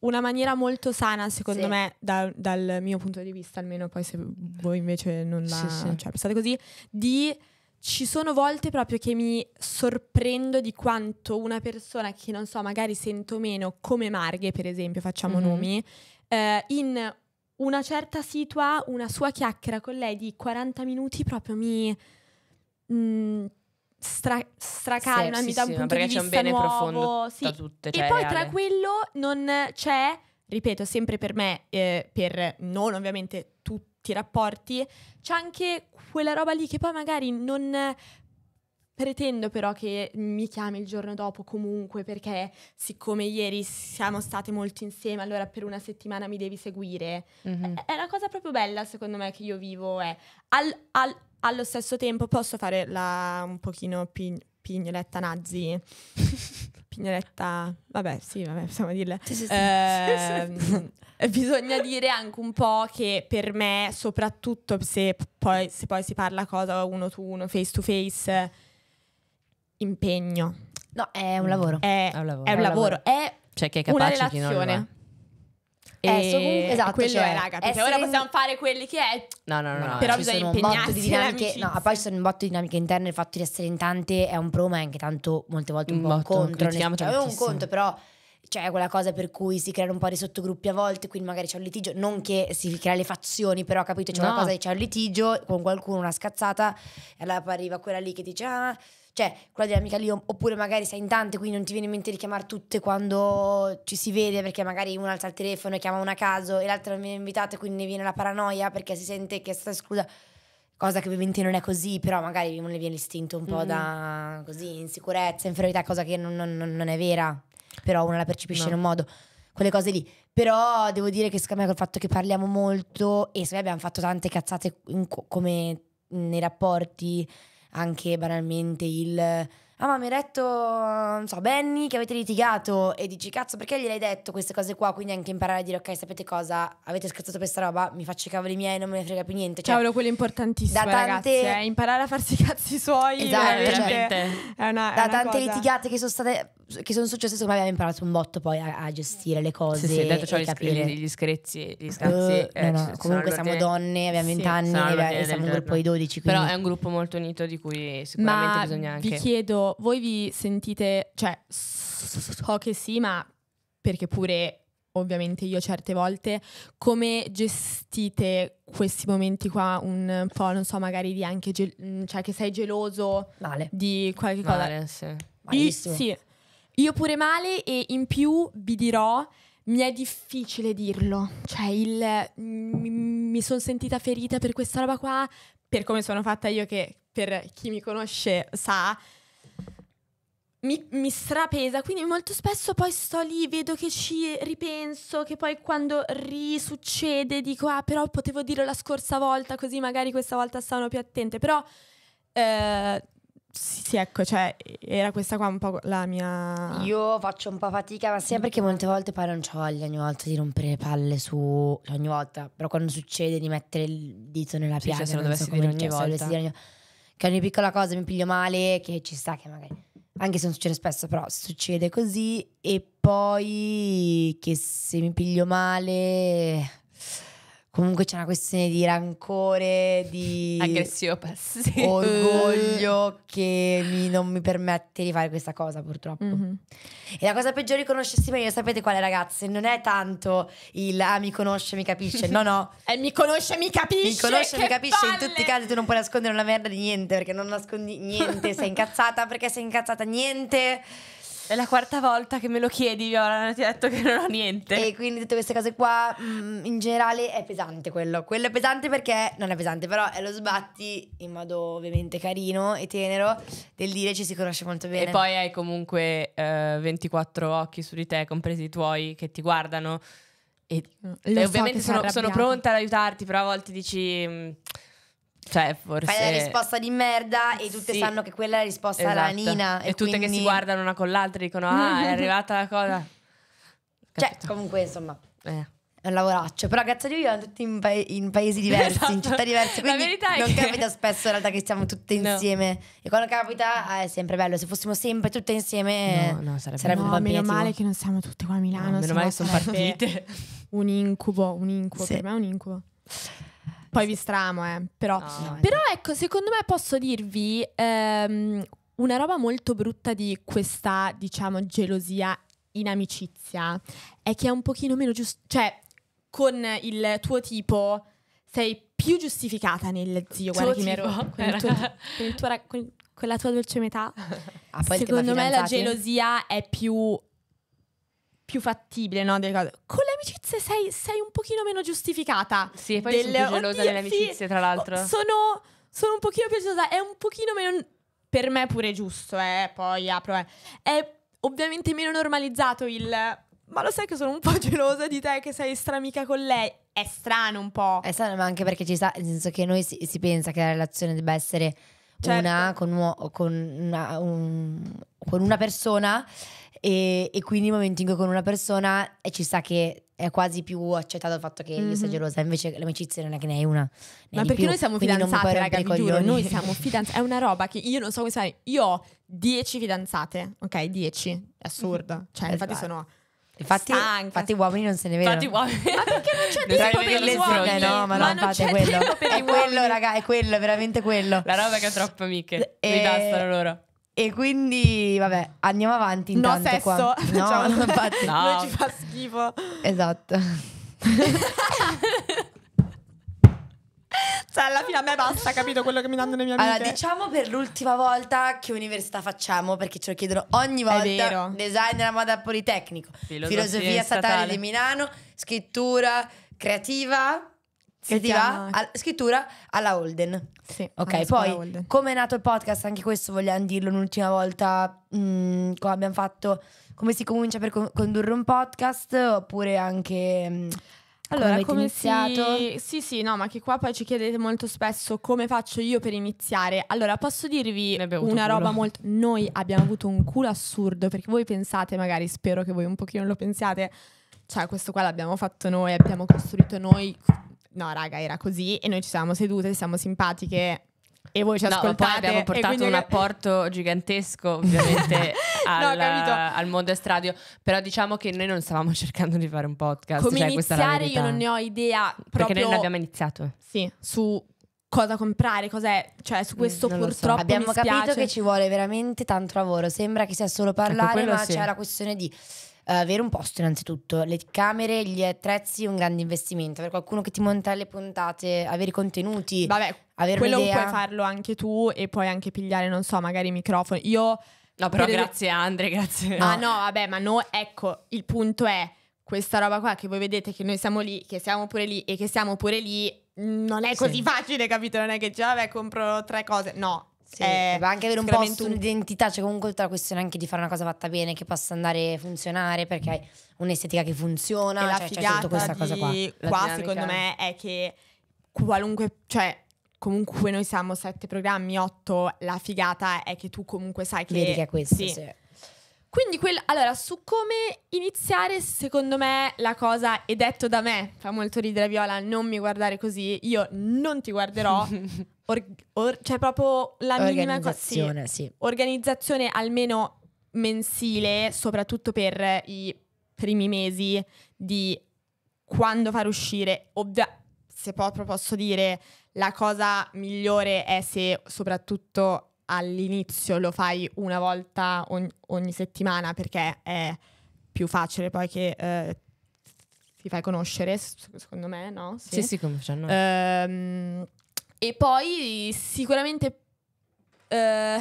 una maniera molto sana, secondo sì. me, da, dal mio punto di vista, almeno poi se voi invece non la sì, sì. Cioè, pensate così, di ci sono volte proprio che mi sorprendo di quanto una persona che non so, magari sento meno, come Marghe per esempio, facciamo mm-hmm. nomi, eh, in una certa situa, una sua chiacchiera con lei di 40 minuti proprio mi mh, mm, stra- stracalma, sì, mi sì, dà un sì, punto di vista un bene nuovo, profondo sì. tutte, cioè e poi reale. tra quello non c'è, ripeto, sempre per me, eh, per non ovviamente tutti ti rapporti, c'è anche quella roba lì che poi magari non pretendo però che mi chiami il giorno dopo comunque perché siccome ieri siamo state molto insieme allora per una settimana mi devi seguire mm-hmm. è la cosa proprio bella secondo me che io vivo è al, al, allo stesso tempo posso fare la un pochino pin, pignoletta nazi (laughs) Pignoletta, vabbè, sì, vabbè, possiamo dirle. Sì, sì, sì. Eh, (laughs) bisogna dire anche un po' che per me, soprattutto se poi, se poi si parla cosa uno to uno, face to face, impegno. No, è un lavoro. È, è un lavoro. È un lavoro. È cioè, che è capace una relazione. Eh, so, esatto, quello cioè, è, raga, perché ora possiamo fare quelli che è. No, no, no. no però bisogna impegnarsi di dinamiche, No, poi ci sono un botto di dinamiche interne, il fatto di essere in tante è un pro, ma è anche tanto molte volte un, un po' un contro. Cioè, è un conto, però cioè quella cosa per cui si creano un po' di sottogruppi a volte, quindi magari c'è un litigio, non che si crea le fazioni, però capito, c'è no. una cosa che c'è un litigio con qualcuno, una scazzata, e allora poi arriva quella lì che dice ah cioè quella dell'amica lì, oppure magari sei in tante, quindi non ti viene in mente di chiamare tutte quando ci si vede, perché magari una alza il telefono e chiama una a caso e l'altra non viene invitata, quindi ne viene la paranoia perché si sente che è stata esclusa. Cosa che ovviamente non è così, però magari non le viene l'istinto un po' mm-hmm. da così, insicurezza, inferiorità, cosa che non, non, non, è vera, però una la percepisce no. in un modo quelle cose lì. Però devo dire che secondo me col fatto che parliamo molto e secondo me abbiamo fatto tante cazzate in, come nei rapporti anche banalmente il... Ah ma mi ha detto, non so, Benny che avete litigato e dici cazzo perché gliel'hai detto queste cose qua? Quindi anche imparare a dire ok sapete cosa, avete scherzato questa roba, mi faccio i cavoli miei, non me ne frega più niente. Cioè, Cavolo, quello è importantissimo tante... ragazzi, eh, imparare a farsi i cazzi suoi esatto, cioè, è una, è Da tante cosa... litigate che sono state che sono successe, secondo me abbiamo imparato un botto poi a, a gestire le cose. Sì, sì, detto ciò, capire. gli, gli screzzi, gli eh, scherzi Uh, eh, no, no, comunque siamo te... donne, abbiamo 20 sì, anni, abbiamo, siamo un gruppo di 12. Quindi... Però è un gruppo molto unito di cui sicuramente ma bisogna anche. Vi chiedo, voi vi sentite, cioè, so che sì, ma perché pure ovviamente io certe volte, come gestite questi momenti qua un po', non so, magari di anche, cioè che sei geloso Male. di qualche cosa? Male, sì. Sì, io pure male e in più vi dirò, mi è difficile dirlo. Cioè, il, mi, mi sono sentita ferita per questa roba qua, per come sono fatta io che per chi mi conosce sa, mi, mi, strapesa, quindi molto spesso poi sto lì, vedo che ci ripenso, che poi quando risuccede dico ah però potevo dirlo la scorsa volta così magari questa volta stavano più attente, però eh, sì, sì, ecco, cioè, era questa qua un po' la mia... Io faccio un po' fatica, ma sia perché molte volte poi non ho voglia ogni volta di rompere le palle su... Cioè, ogni volta, però quando succede di mettere il dito nella piaga... Sì, cioè, se non dovessi so dire ogni volta... Dire ogni... Che ogni piccola cosa mi piglio male, che ci sta che magari... Anche se non succede spesso, però succede così. E poi che se mi piglio male comunque c'è una questione di rancore, di aggressivo passivo, orgoglio che mi, non mi permette di fare questa cosa purtroppo. Mm-hmm. E la cosa peggiore di conoscersi meglio, sapete quale ragazze? Non è tanto il ah mi conosce, mi capisce, no no. (laughs) E eh, mi conosce, mi capisce. Mi conosce, mi capisce, palle! in tutti i casi tu non puoi nascondere una merda di niente perché non nascondi niente, sei (laughs) incazzata perché sei incazzata niente. È la quarta volta che me lo chiedi, Viola, ti ho detto che non ho niente. E quindi tutte queste cose qua, mh, mm, in generale è pesante quello. Quello è pesante perché, non è pesante, però è lo sbatti in modo ovviamente carino e tenero del dire ci si conosce molto bene. E poi hai comunque eh, 24 occhi su di te, compresi i tuoi, che ti guardano. E, e so ovviamente sono, sono, pronta ad aiutarti, però a volte dici... Mh, mm, cioè, forse... Fai la risposta di merda e tutte sì. sanno che quella è la risposta esatto. alla Nina. E, e tutte quindi... che si guardano una con l'altra dicono, ah, è (laughs) arrivata la cosa. Cioè, comunque, insomma... Eh è un lavoraccio. Però grazie a Dio viviamo tutti in, pa- in, paesi diversi, esatto. in città diverse. Quindi non che... capita spesso in realtà che siamo tutte insieme. No. E quando capita eh, è sempre bello. Se fossimo sempre tutte insieme, no, no, sarebbe, sarebbe no, un po' meno male che non siamo tutte qua a Milano. Eh, meno male che sono partite. Un incubo, un incubo. Sì. Per me è un incubo poi vi stramo, eh, però. No, però ecco, secondo me posso dirvi ehm, una roba molto brutta di questa, diciamo, gelosia in amicizia è che è un pochino meno giusto, cioè con il tuo tipo sei più giustificata nel zio, tuo guarda che mi ero con, il tuo, (laughs) con, il tuo, con, con la tua dolce metà. Ah, Secondo me la gelosia è più più fattibile, no? Delle cose. Con le amicizie sei, sei un pochino meno giustificata. Sì, e poi del... sono più gelosa delle amicizie, sì, tra oh, l'altro. Sono, sono, un pochino più gelosa, è un pochino meno... Per me pure giusto, eh, poi apro, eh. È ovviamente meno normalizzato il... Ma lo sai che sono un po' (laughs) gelosa di te che sei stramica con lei? È strano un po'. È strano, ma anche perché ci sta, nel senso che noi si, si pensa che la relazione debba essere certo. una, con, con, una, un, con una persona e, e, quindi il momento in cui con una persona ci sa che è quasi più accettato il fatto che mm-hmm. io sia mhm. gelosa, invece l'amicizia non è che ne hai una. Ne Ma perché più. noi siamo quindi fidanzate, ragazzi, giuro, noi siamo (laughs) fidanzate, è una roba che io non so come sai, io ho dieci fidanzate, ok, Dieci. è assurda, mhm. cioè infatti vero. sono... Infatti, infatti, uomini non se ne vedono. (laughs) ma perché non c'è tempo per gli (laughs) uomini? No, ma, ma non, non fate quello. è quello, raga, è quello, è veramente quello. La roba che è troppo amiche. E... Eh, mi bastano loro. E quindi, vabbè, andiamo avanti. Intanto no, sesso. Qua. No, cioè, no, infatti. No. (laughs) Noi ci fa schifo. Esatto. (laughs) cioè, alla fine a me basta, capito quello che mi danno le mie amiche. Allora, diciamo per l'ultima volta che università facciamo, perché ce lo chiedono ogni volta. È vero. Design della moda Politecnico, filosofia, filosofia statale. statale di Milano, scrittura creativa creativa, chiama... a, scrittura alla Holden. Sì, ok, poi come è nato il podcast, anche questo vogliamo dirlo un'ultima volta, mh, mm, come abbiamo fatto, come si comincia per co- condurre un podcast, oppure anche... Mh, mm, allora, come, come si... Sì, sì, no, ma che qua poi ci chiedete molto spesso come faccio io per iniziare. Allora, posso dirvi una roba molto... Noi abbiamo avuto un culo assurdo, perché voi pensate, magari spero che voi un pochino lo pensiate, cioè questo qua l'abbiamo fatto noi, abbiamo costruito noi No, raga, era così e noi ci siamo sedute, siamo simpatiche e voi ci no, ascoltate. Poi abbiamo portato quindi... un apporto gigantesco, ovviamente, (laughs) al, no, al, mondo estradio. Però diciamo che noi non stavamo (laughs) cercando di fare un podcast. Come cioè, iniziare io non ne ho idea. Proprio... Perché noi non abbiamo iniziato. Sì, su cosa comprare, cos'è, cioè su mm, questo mm, purtroppo so. abbiamo capito che ci vuole veramente tanto lavoro. Sembra che sia solo ecco, parlare, ecco, ma sì. c'è la questione di eh, avere un posto innanzitutto, le camere, gli attrezzi, un grande investimento, avere qualcuno che ti monta le puntate, avere i contenuti. Vabbè, avere quello un'idea. puoi farlo anche tu e puoi anche pigliare, non so, magari i microfoni. Io... No, però per... grazie Andre, grazie. Ah no, vabbè, ma no, ecco, il punto è questa roba qua che voi vedete che noi siamo lì, che siamo pure lì e che siamo pure lì, non è così sì. facile, capito? Non è che già, vabbè, compro tre cose. No, sì, eh, anche avere un po' un'identità, cioè comunque tutta la questione anche di fare una cosa fatta bene, che possa andare a funzionare, perché hai un'estetica che funziona, e la cioè, cioè figata cioè, questa cosa qua. Qua secondo me è che qualunque, cioè comunque noi siamo sette programmi, otto, la figata è che tu comunque sai che... Vedi che è questo, sì. sì. Quindi, quel, allora, su come iniziare, secondo me la cosa è detto da me, fa molto ridere Viola, non mi guardare così, io non ti guarderò, (laughs) Or, or, cioè proprio la minima cosa. Sì. Organizzazione almeno mensile, soprattutto per i primi mesi di quando far uscire. Ovvia, se proprio posso dire, la cosa migliore è se soprattutto all'inizio lo fai una volta ogni, ogni settimana perché è più facile poi che eh, ti fai conoscere, secondo me, no? Sì, sì, sì come facciamo. Ehm, e poi sicuramente eh,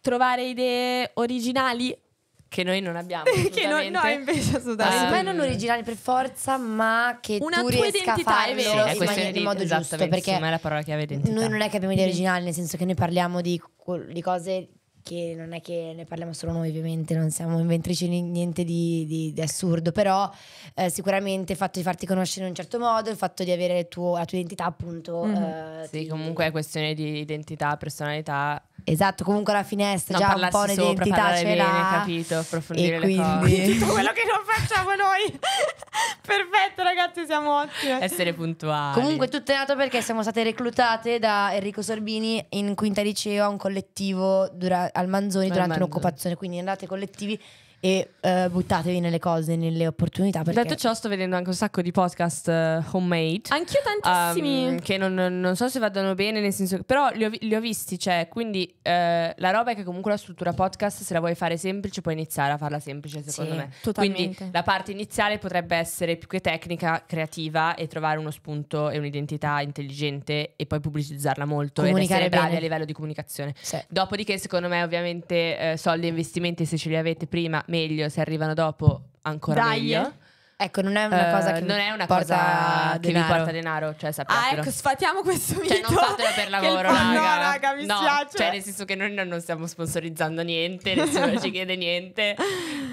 trovare idee originali che noi non abbiamo. (laughs) che noi no, invece assolutamente. Ma ehm, non originali per forza, ma che Una tu riesca a farlo sì, in, maniera, di, modo giusto. Perché me è la parola chiave identità. Noi non è che abbiamo idee mm. originali, nel senso che noi parliamo di, di cose che non è che ne parliamo solo noi ovviamente, non siamo inventrici di niente di, di, di assurdo, però eh, sicuramente il fatto di farti conoscere in un certo modo, il fatto di avere tuo, la tua identità appunto... Mm -hmm. eh, sì, ti... comunque è questione di identità, personalità Esatto, comunque la finestra no, già un po' un'identità ce bene, l'ha. capito, approfondire e quindi... (laughs) Tutto quello che non facciamo noi. (laughs) Perfetto ragazzi, siamo ottimi. Essere puntuali. Comunque tutto è nato perché siamo state reclutate da Enrico Sorbini in quinta liceo a un collettivo dura- al Manzoni Ma durante Manzoni. un'occupazione, quindi andate collettivi e eh, buttatevi nelle cose, nelle opportunità. Perché... Detto ciò, sto vedendo anche un sacco di podcast uh, homemade. Anch'io tantissimi. Um, che non, non, so se vadano bene, nel senso che, però li ho, li ho visti, cioè, quindi eh, la roba è che comunque la struttura podcast, se la vuoi fare semplice, puoi iniziare a farla semplice, secondo sì, me. Totalmente. Quindi la parte iniziale potrebbe essere più che tecnica, creativa e trovare uno spunto e un'identità intelligente e poi pubblicizzarla molto e essere bravi a livello di comunicazione. Sì. Dopodiché, secondo me, ovviamente eh, soldi e investimenti se ce li avete prima meglio, se arrivano dopo ancora Dai. meglio. Ecco, non è una eh, cosa che, uh, mi, è una cosa che vi porta denaro, cioè sappiatelo. Ah, ecco, sfatiamo questo video. Cioè, non fatelo per (laughs) lavoro, fa... raga. No, raga, mi no, spiace. Cioè, nel senso che noi non stiamo sponsorizzando niente, nessuno ci chiede niente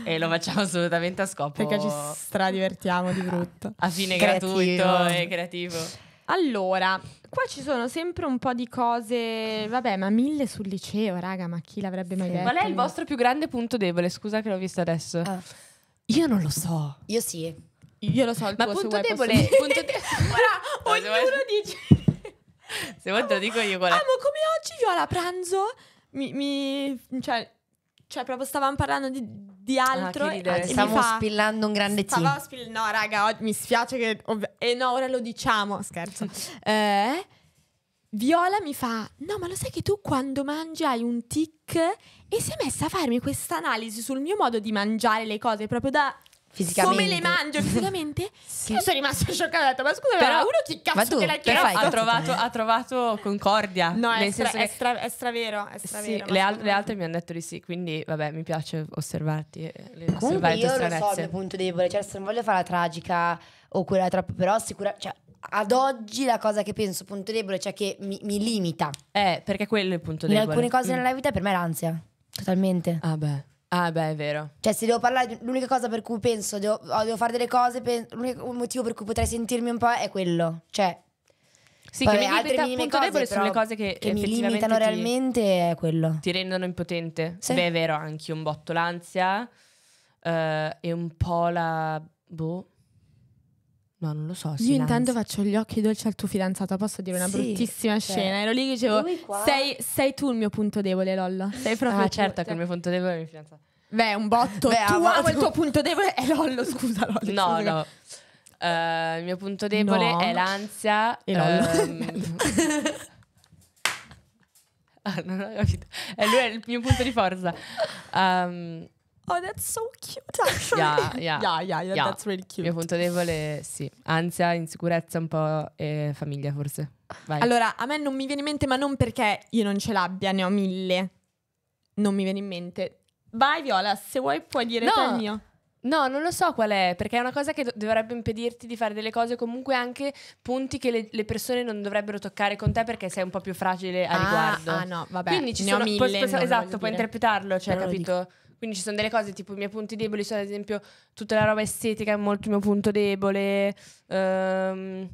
e lo facciamo assolutamente a scopo. Perché ci stradivertiamo di brutto. A fine creativo. gratuito e creativo. Allora, qua ci sono sempre un po' di cose. Vabbè, ma mille sul liceo, raga, ma chi l'avrebbe mai sì. detto? Qual è il vostro più grande punto debole? Scusa che l'ho visto adesso. Ah. Io non lo so. Io sì. Io lo so, il ma tuo punto debole. Posso... punto de- (laughs) Ora, ognuno dice. Se vuoi te lo dico io qual è. Ah, ma come oggi io alla pranzo mi, mi cioè, cioè proprio stavamo parlando di di ah, altro. Ah, e Stavo fa, spillando un grande cibo. Spill- no, raga, oh, mi spiace che. Ov- e eh, no, ora lo diciamo. Scherzo. (laughs) eh, Viola mi fa: No, ma lo sai che tu quando mangi hai un tic? E si è messa a farmi questa analisi sul mio modo di mangiare le cose proprio da Fisicamente. Come le mangio fisicamente? (laughs) sì. Sono rimasta scioccata. Ho detto, ma scusa, però uno chi cazzo tu, che l'ha chiesto? Però ha trovato, ha trovato, concordia. No, è, stra, è, stra, è stravero. È stravero sì, le, al le, altre mi hanno detto di sì. Quindi, vabbè, mi piace osservarti. Eh, le, Comunque, io lo so il mio punto debole. Cioè, se non voglio fare la tragica o quella troppo, però sicuramente. Cioè, ad oggi la cosa che penso punto debole, cioè che mi, mi limita. Eh, perché quello è il punto debole. In alcune cose mm. nella vita per me è l'ansia. Totalmente. Ah beh. Ah, beh, è vero. Cioè, se devo parlare, l'unica cosa per cui penso, devo, oh, devo fare delle cose, l'unico motivo per cui potrei sentirmi un po' è quello. Cioè, sì, Vabbè, che mi limita appunto cose, debole sono le cose che, che mi limitano ti, realmente è quello. Ti rendono impotente. Sì. Beh, è vero, anche un botto l'ansia eh, e un po' la... boh No, non lo so. Io intanto faccio gli occhi dolci al tuo fidanzato. Posso dire una sì, bruttissima cioè, scena? Ero lì che dicevo: sei, sei, tu il mio punto debole, Lolla. Sei proprio. Ah, certo cioè. che il mio punto debole è il mio fidanzato. Beh, un botto. Beh, tu amo il tuo punto debole è eh, Lollo. Scusa, Lollo. No, scusa. no. Uh, il mio punto debole no. è l'ansia. E Lollo. Um... (laughs) ah, non ho capito. E eh, lui è il mio punto di forza. Um, Oh, that's so cute, (laughs) actually. Yeah, yeah. yeah, yeah, yeah, yeah. that's really cute. Il mio punto debole, sì. Ansia, insicurezza un po' e famiglia, forse. Vai. Allora, a me non mi viene in mente, ma non perché io non ce l'abbia, ne ho mille. Non mi viene in mente. Vai, Viola, se vuoi puoi dire no. il mio. No, non lo so qual è, perché è una cosa che dovrebbe impedirti di fare delle cose, comunque anche punti che le, le persone non dovrebbero toccare con te perché sei un po' più fragile a ah, riguardo. Ah, no, vabbè. Quindi ci ne sono, ho mille, posso, esatto, puoi dire. interpretarlo, cioè, Però capito? Quindi ci sono delle cose tipo i miei punti deboli sono ad esempio tutta la roba estetica è molto il mio punto debole. Ehm,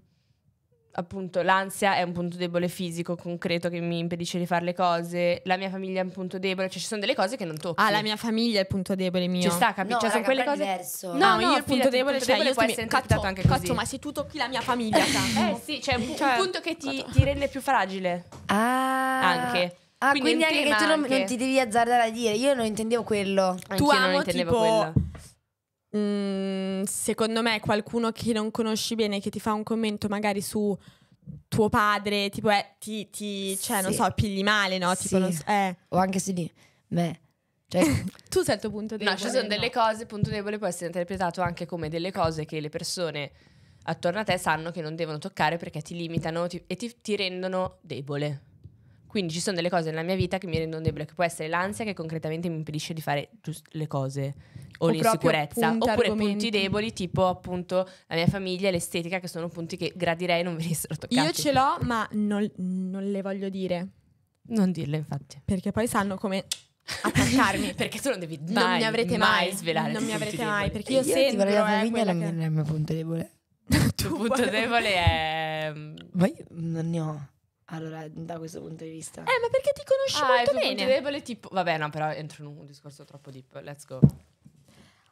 appunto l'ansia è un punto debole fisico concreto che mi impedisce di fare le cose, la mia famiglia è un punto debole, cioè ci sono delle cose che non tocco. Ah, la mia famiglia è il punto debole mio. Ci sta, capisci? No, cioè, sono quelle cose diverso. No, ah, no, io il punto debole, il punto cioè, debole può essere interpretato anche cazzo, così. ma se tu tocchi la mia famiglia, (laughs) Eh sì, c'è cioè, un, cioè, un, punto che ti, ti rende più fragile. Ah. Anche. Ah, quindi, quindi anche che tu non, non, ti devi azzardare a dire, io non intendevo quello. Anch'io tu amo non intendevo tipo, quello. Mm, secondo me qualcuno che non conosci bene che ti fa un commento magari su tuo padre, tipo eh, ti, ti cioè sì. non so, pigli male, no? Tipo, non so, eh. O anche se lì, beh. Cioè, (laughs) tu sei il tuo punto debole. No, ci sono delle no. cose, punto debole può essere interpretato anche come delle cose che le persone attorno a te sanno che non devono toccare perché ti limitano ti, e ti, ti rendono debole. Quindi ci sono delle cose nella mia vita che mi rendono debole, che può essere l'ansia che concretamente mi impedisce di fare giust- le cose o, o l'insicurezza, oppure argomenti. punti deboli tipo appunto la mia famiglia e l'estetica che sono punti che gradirei non (laughs) venissero toccati. Io ce l'ho ma non, non le voglio dire. Non dirle infatti. Perché poi sanno come attaccarmi (laughs) perché tu non devi mai, non mi avrete mai, mai svelare non mi avrete mai deboli. perché io, io sembro ti la famiglia non che... è il mio punto debole il (laughs) tuo punto debole è ma mm, io non ne ho allora, da questo punto di vista. Eh, ma perché ti conosci ah, molto bene. Punto debole tipo Vabbè, no, però entro in un discorso troppo deep. Let's go.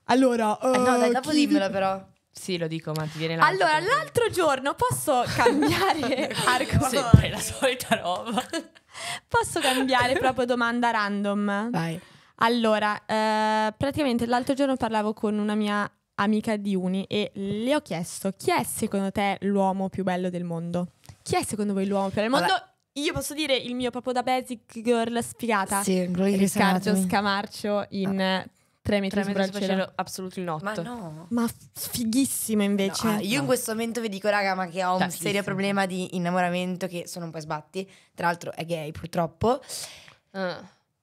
Allora, uh, eh, no, dai, eh, dopo dimmelo però. Sì, lo dico, ma ti viene l'altro. Allora, l'altro giorno posso (laughs) cambiare argomento. Sempre la solita roba. (laughs) posso cambiare proprio domanda random? Vai. Allora, eh, praticamente l'altro giorno parlavo con una mia amica di Uni e le ho chiesto chi è secondo te l'uomo più bello del mondo? Chi è secondo voi l'uomo più bello del mondo? Vabbè. Io posso dire il mio proprio da basic girl spiegata. Sì, Riccardo Scamarcio in ah. 3 metri, 3 metri sopra Absolutely not. Ma no. Ma fighissimo invece. No, ah, io in questo momento vi dico, raga, ma che ho un serio problema di innamoramento che sono un po' sbatti. Tra l'altro è gay purtroppo. Uh.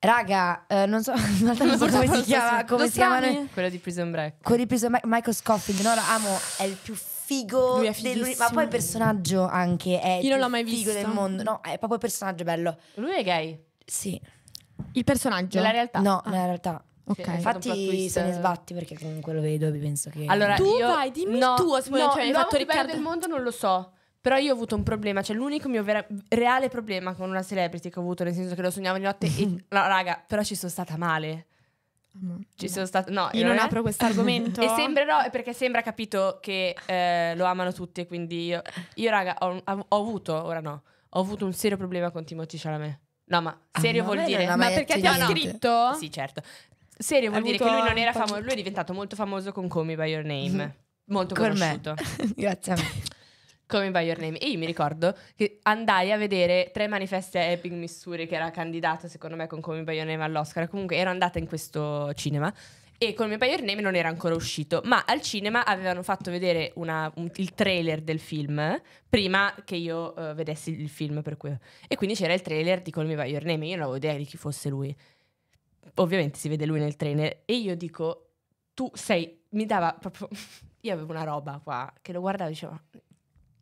Raga, eh, non so, (laughs) non so, come si chiama, come si chiamano quello di Prison Break. Quello di Prison Break, Michael Scofield, no, lo amo, è il più figo lui è ma poi il personaggio anche è Io non l'ho mai visto. figo del mondo. No, è proprio il personaggio bello. Lui è gay. Sì. Il personaggio. Nella realtà. No, Ah. nella realtà. Ok. Infatti se ne sbatti perché comunque lo vedo e penso che Allora, Tu io... vai, dimmi il tuo, se no, cioè, hai fatto più Riccardo- bello del mondo non lo so. Però io ho avuto un problema, cioè l'unico mio vera- reale problema con una celebrity che ho avuto, nel senso che lo sognavo di notte e... No, (laughs) raga, però ci sono stata male. Ci sono state. No, io non, non eh? apro questo (laughs) argomento. e sembrerò perché sembra capito che eh, lo amano tutti. E quindi io, io raga, ho, ho, avuto, ora no, ho avuto un serio problema con Timothy Chalamet. No, ma ah, serio ah, no, vuol dire. Ma perché ti ha scritto? Sì, certo. Serio vuol dire che lui non era famoso. Lui è diventato molto famoso con Come by Your Name. (laughs) molto conosciuto. (laughs) Grazie a me. Come by Your Name. E io mi ricordo che andai a vedere tre manifesti a Epic Missouri, che era candidata secondo me con Come by Your Name all'Oscar. Comunque ero andata in questo cinema e Call Me By Your Name non era ancora uscito, ma al cinema avevano fatto vedere una, un, il trailer del film prima che io uh, vedessi il film Per cui... E quindi c'era il trailer di Call Me By Name, io non avevo idea di chi fosse lui. Ovviamente si vede lui nel trailer e io dico, tu sei, mi dava proprio... (laughs) Io avevo una roba qua che lo guardavo e dicevo,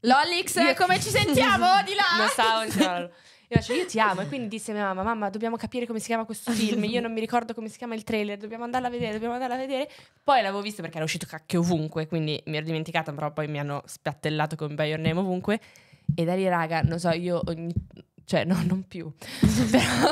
Lollix, come ci sentiamo (laughs) di là? Lo soundtrack. Io faccio, io ti amo. E quindi disse a mia mamma, mamma, dobbiamo capire come si chiama questo (laughs) film. Io non mi ricordo come si chiama il trailer, dobbiamo andarla a vedere, dobbiamo andarla a vedere. Poi l'avevo visto perché era uscito cacchio ovunque, quindi mi ero dimenticata, però poi mi hanno spiattellato con By Your Name ovunque. E da lì, raga, non so, io ogni... Cioè, no, non più. (laughs) però...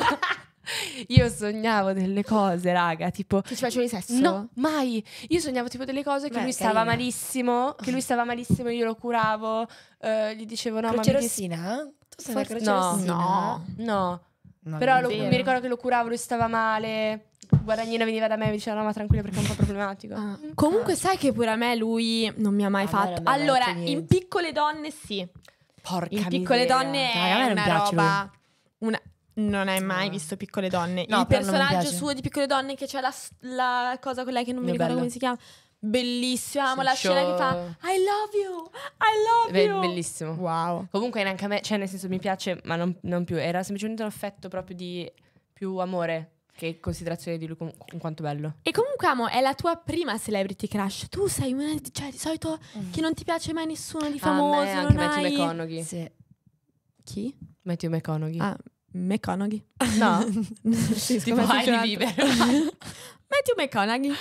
Io sognavo delle cose, raga, tipo... Che ci facevano i sesso? No, mai! Io sognavo tipo delle cose che Beh, lui stava carina. malissimo, che lui stava malissimo, io lo curavo, eh, gli dicevo no, croce ma... Rossina? Mi... Tu sei Forse... croce no, No, no. Però lo, mi ricordo che lo curavo, lui stava male... Guadagnino veniva da me e mi diceva no ma tranquilla perché è un po' problematico ah. Mm. Comunque sai che pure a me lui non mi ha mai ah, fatto Allora, me in piccole donne sì Porca In piccole miseria. donne è una roba una, non hai mai visto Piccole Donne. No, il personaggio suo di Piccole Donne che c'è la, la cosa lei che non mi ricordo come si chiama. Bellissimo, amo la show. scena che fa I love you, I love you. bellissimo. Wow. Comunque neanche a me, cioè nel senso mi piace, ma non, non più. Era semplicemente un affetto proprio di più amore che considerazione di lui com- in quanto bello. E comunque amo, è la tua prima celebrity crush. Tu sei una, cioè di solito mm. che non ti piace mai nessuno di ah, famoso. Ah, a me anche non Matthew hai... McConaughey. Sì. Chi? Matthew McConaughey. Ah, McConaughey. No, (laughs) sì, tipo Hailey Bieber. (laughs) Matthew McConaughey. Matthew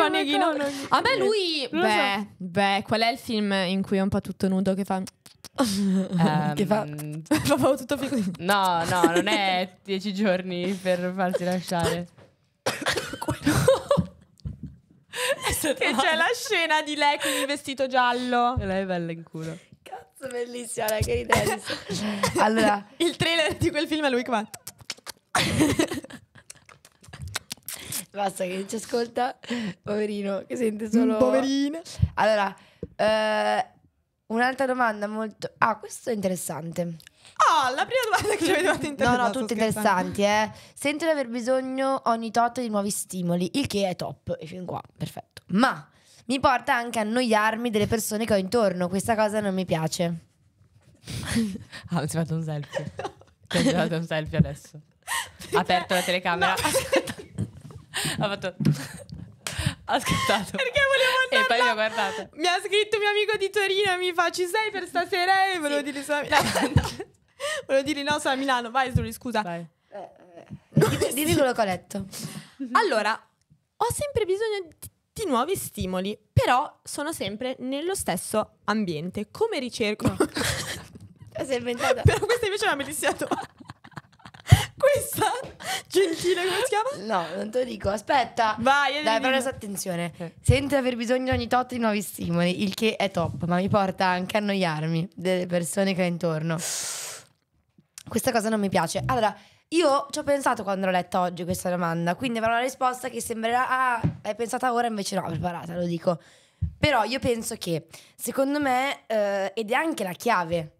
McConaughey, McConaughey. No. A me lui, beh, so. beh, qual è il film in cui è un po' tutto nudo che fa... Um, (laughs) che ehm, fa... Proprio tutto No, no, non è dieci giorni per farti lasciare. che c'è la scena di lei con il vestito giallo. E lei è bella in culo. Cazzo, bellissima, che ridere. (laughs) allora, il trailer di quel film è lui come Basta che ci ascolta, poverino, che sente solo. Mm, poverino. Allora, eh, un'altra domanda molto. Ah, questo è interessante. oh, la prima domanda che ci avete fatto interessante. No, no, tutte interessanti, eh. Sento di aver bisogno ogni tot di nuovi stimoli, il che è top. E fin qua, perfetto. Ma mi porta anche a annoiarmi delle persone che ho intorno. Questa cosa non mi piace. (laughs) ah, si è fatto un selfie. Ti si fatto un selfie adesso. Ha aperto la telecamera. No. (laughs) ha fatto... ha scattato. Perché volevo andare? E poi mi ha guardato. Mi ha scritto mio amico di Torino mi fa ci sei per stasera e volevo sì. dire sono a Milano. (laughs) No. volevo dire no, sono a Milano, vai Suri, scusa. Vai. Eh, eh. eh. Dimmi quello che ho letto. Allora, ho sempre bisogno tanti nuovi stimoli, però sono sempre nello stesso ambiente. Come ricerco? sei (laughs) cioè, inventata. Però questa invece è una bellissima domanda. (laughs) questa gentile, come si chiama? No, non te lo dico. Aspetta. Vai, Dai, però attenzione. Eh. aver bisogno ogni tot di nuovi stimoli, il che è top, ma mi porta anche a annoiarmi delle persone che ho intorno. Questa cosa non mi piace. Allora, io ci ho pensato quando l'ho letta oggi questa domanda, quindi avrò una risposta che sembrerà, ah, hai pensato ora, invece no, preparata, lo dico. Però io penso che, secondo me, eh, ed è anche la chiave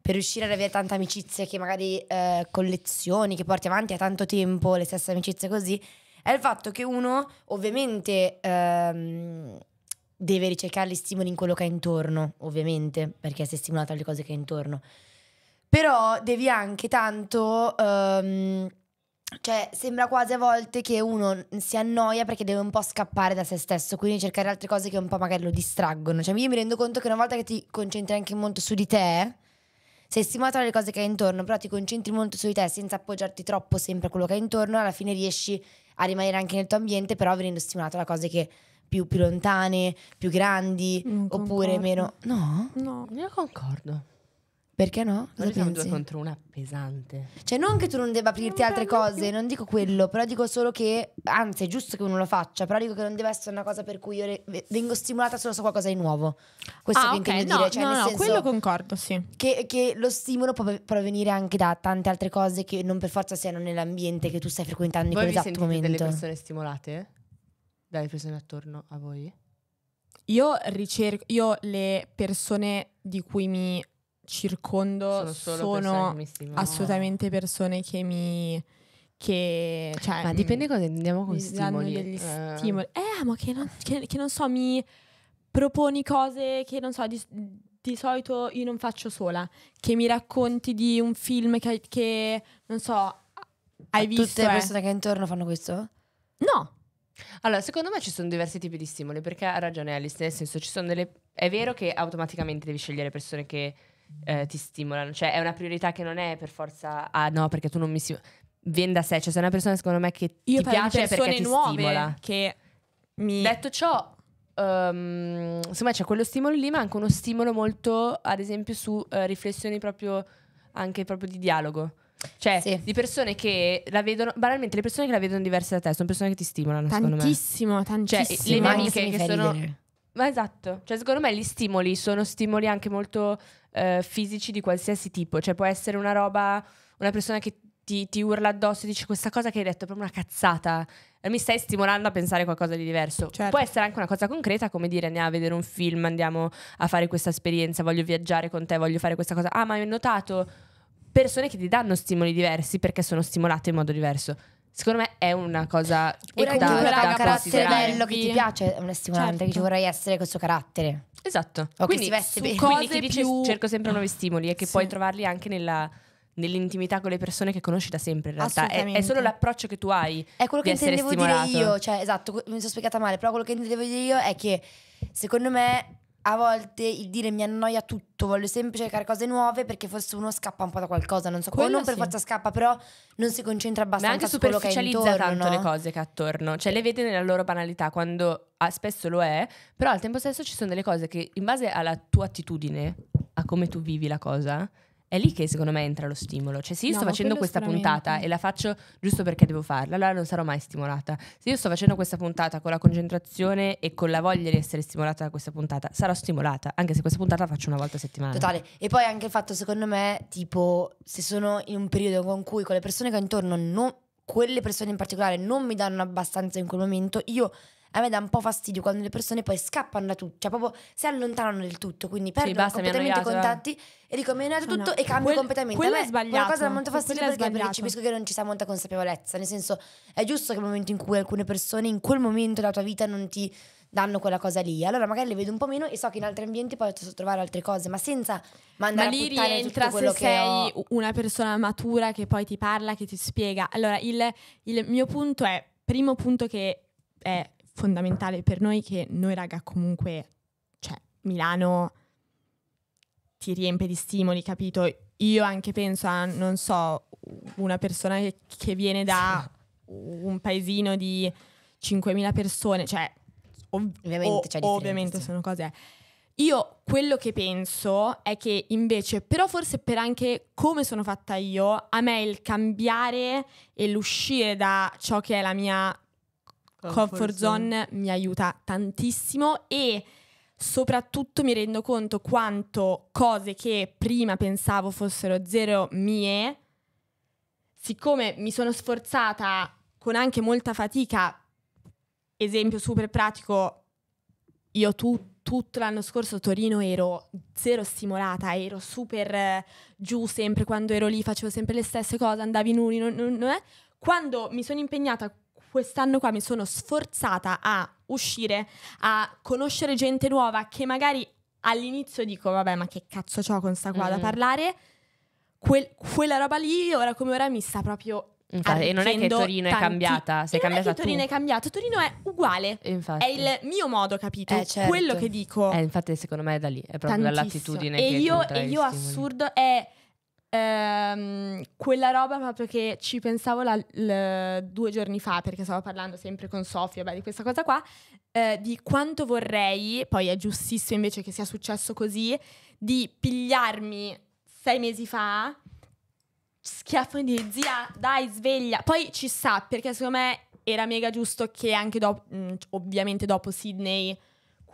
per riuscire ad avere tante amicizie che magari eh, collezioni, che porti avanti a tanto tempo, le stesse amicizie così, è il fatto che uno ovviamente ehm, deve ricercare gli stimoli in quello che ha intorno, ovviamente, perché si è stimolato alle cose che ha intorno però devi anche tanto... Um, cioè, sembra quasi a volte che uno si annoia perché deve un po' scappare da se stesso, quindi cercare altre cose che un po' magari lo distraggono. Cioè, io mi rendo conto che una volta che ti concentri anche molto su di te, sei stimolato dalle cose che hai intorno, però ti concentri molto su di te senza appoggiarti troppo sempre a quello che hai intorno, alla fine riesci a rimanere anche nel tuo ambiente, però venendo stimolato da cose che più, più lontane, più grandi, mm, oppure meno... No? No, io concordo. Perché no? Noi siamo due contro una pesante. Cioè, non che tu non debba aprirti altre cose, non dico quello, però dico solo che, anzi, è giusto che uno lo faccia, però dico che non deve essere una cosa per cui io vengo stimolata solo su qualcosa di nuovo. Questo ah, che okay. no, dire. Cioè, no, nel no, senso quello concordo, sì. Che, che lo stimolo può provenire anche da tante altre cose che non per forza siano nell'ambiente che tu stai frequentando voi in quell'esatto momento. delle persone stimolate? Dalle persone attorno a voi? Io ricerco, io le persone di cui mi circondo sono, sono persone assolutamente persone che mi... Che, cioè, ma mm, dipende cosa andiamo con stimoli. degli eh. stimoli. Eh, ma che non, che, che non, so, mi proponi cose che non so, di, di, solito io non faccio sola. Che mi racconti di un film che, che non so, hai visto. Tutte le eh. persone eh. che intorno fanno questo? No. Allora, secondo me ci sono diversi tipi di stimoli, perché ha ragione Alice, nel senso ci sono delle... È vero che automaticamente devi scegliere persone che eh, ti stimolano. Cioè, è una priorità che non è per forza, ah no, perché tu non mi stimoli. Viene da sé, cioè, sei una persona, secondo me, che Io ti piace perché ti stimola. Che mi... Detto ciò, um, insomma, c'è quello stimolo lì, ma anche uno stimolo molto, ad esempio, su uh, riflessioni proprio, anche proprio di dialogo. Cioè, sì. di persone che la vedono, banalmente, le persone che la vedono diverse da te sono persone che ti stimolano. Tantissimo, tantissimo. Cioè, le mie amiche che sono. Ma esatto, cioè secondo me gli stimoli sono stimoli anche molto eh, fisici di qualsiasi tipo, cioè può essere una roba, una persona che ti, ti, urla addosso e dice questa cosa che hai detto è proprio una cazzata. Mi stai stimolando a pensare qualcosa di diverso. Certo. Può essere anche una cosa concreta, come dire andiamo a vedere un film, andiamo a fare questa esperienza, voglio viaggiare con te, voglio fare questa cosa. Ah, ma hai notato persone che ti danno stimoli diversi perché sono stimolate in modo diverso. Secondo me è una cosa e da, da, da un carattere bello che ti piace, è un stimolante certo. che ci certo. vorrei essere questo carattere. Esatto. O quindi, che si veste bene. dice, più... cerco sempre nuovi stimoli e che sì. puoi trovarli anche nella, nell'intimità con le persone che conosci da sempre in realtà è, è, solo l'approccio che tu hai è quello che intendevo dire io cioè esatto mi sono spiegata male però quello che intendevo dire io è che secondo me a volte il dire mi annoia tutto, voglio sempre cercare cose nuove perché forse uno scappa un po' da qualcosa, non so, Quello o non sì. per forza scappa, però non si concentra abbastanza Ma anche su quello che è intorno, tanto no? le cose che ha attorno, cioè le vede nella loro banalità quando ah, spesso lo è, però al tempo stesso ci sono delle cose che in base alla tua attitudine, a come tu vivi la cosa, è lì che secondo me entra lo stimolo. Cioè, se io no, sto facendo questa puntata e la faccio giusto perché devo farla, allora non sarò mai stimolata. Se io sto facendo questa puntata con la concentrazione e con la voglia di essere stimolata da questa puntata, sarò stimolata, anche se questa puntata la faccio una volta a settimana. Totale. E poi anche il fatto, secondo me, tipo, se sono in un periodo con cui con le persone che ho intorno non, quelle persone in particolare non mi danno abbastanza in quel momento, io a me dà un po' fastidio quando le persone poi scappano da tutto, cioè proprio si allontanano del tutto, quindi perdono basta, mi hanno completamente i annoiato, eh. contatti e dico mi è andato No, tutto no. e cambio Quel- completamente. quello me è sbagliato. Una cosa dà molto fastidio è perché sbagliato. percepisco che non ci sia molta consapevolezza, nel senso è giusto che nel momento in cui alcune persone in quel momento della tua vita non ti danno quella cosa lì, allora magari le vedo un po' meno e so che in altri ambienti posso trovare altre cose, ma senza Ma mandare lì a puttane rientra tutto se quello che sei ho. una persona matura che poi ti parla, che ti spiega. Allora, il, il mio punto è, primo punto che è fondamentale per noi che noi raga comunque, cioè Milano ti riempie di stimoli, capito? Io anche penso a, non so, una persona che, che viene da un paesino di 5.000 persone, cioè ovviamente, o, ovviamente sono cose... Io quello che penso è che invece, però forse per anche come sono fatta io, a me il cambiare e l'uscire da ciò che è la mia comfort, comfort zone. zone mi aiuta tantissimo e soprattutto mi rendo conto quanto cose che prima pensavo fossero zero mie, siccome mi sono sforzata con anche molta fatica, esempio super pratico, io tu, tutto l'anno scorso a Torino ero zero stimolata, ero super eh, giù sempre, quando ero lì facevo sempre le stesse cose, andavi in uni, non, non, non è. Quando mi sono impegnata quest'anno qua mi sono sforzata a uscire, a conoscere gente nuova che magari all'inizio dico vabbè ma che cazzo c'ho con sta qua mm. da parlare, Quel, quella roba lì ora come ora mi sta proprio Infatti, e non è che Torino tanti... è cambiata, sei cambiata non è che Torino tu. è cambiato, Torino è uguale. Infatti. È il mio modo, capito? È eh, certo. Quello che dico. Eh, infatti, secondo me è da lì, è proprio Tantissimo. dall'attitudine. E io, e io assurdo è Ehm, quella roba proprio che ci pensavo la, l- due giorni fa, perché stavo parlando sempre con Sofia beh, di questa cosa qua, eh, di quanto vorrei, poi è giustissimo invece che sia successo così, di pigliarmi sei mesi fa schiaffo di zia, dai sveglia. Poi ci sa, perché secondo me era mega giusto che anche dopo, ovviamente dopo Sydney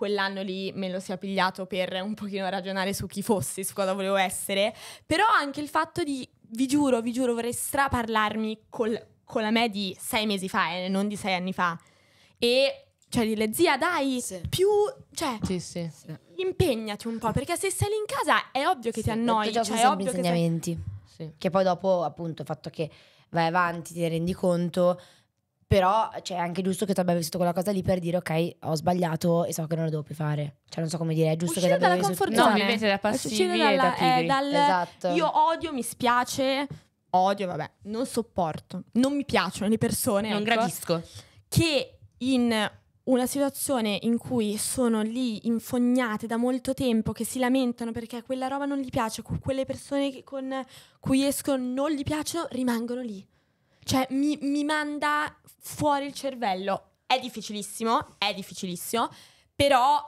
quell'anno lì me lo sia pigliato per un pochino ragionare su chi fossi, su cosa volevo essere, però anche il fatto di, vi giuro, vi giuro, vorrei straparlarmi col, con la me di sei mesi fa e eh, non di sei anni fa. E cioè dirle zia dai sì. più cioè sì, sì, impegnati un po' perché se sei lì in casa è ovvio che ti annoi cioè è ovvio insegnamenti che, sei... che poi dopo appunto il fatto che vai avanti ti rendi conto però cioè, è anche giusto che tu abbia vissuto quella cosa lì per dire ok, ho sbagliato e so che non lo devo più fare. Cioè non so come dire, è giusto uscire che l'abbia dalla vissuto. No, vivete da passivi dalla, e da pigri. Eh, dal, esatto. Io odio, mi spiace, odio, vabbè, non sopporto. Non mi piacciono le persone. Non ecco, gradisco. Che in una situazione in cui sono lì infognate da molto tempo, che si lamentano perché quella roba non gli piace, quelle persone con cui escono non gli piacciono, rimangono lì cioè mi, mi manda fuori il cervello. È difficilissimo, è difficilissimo, però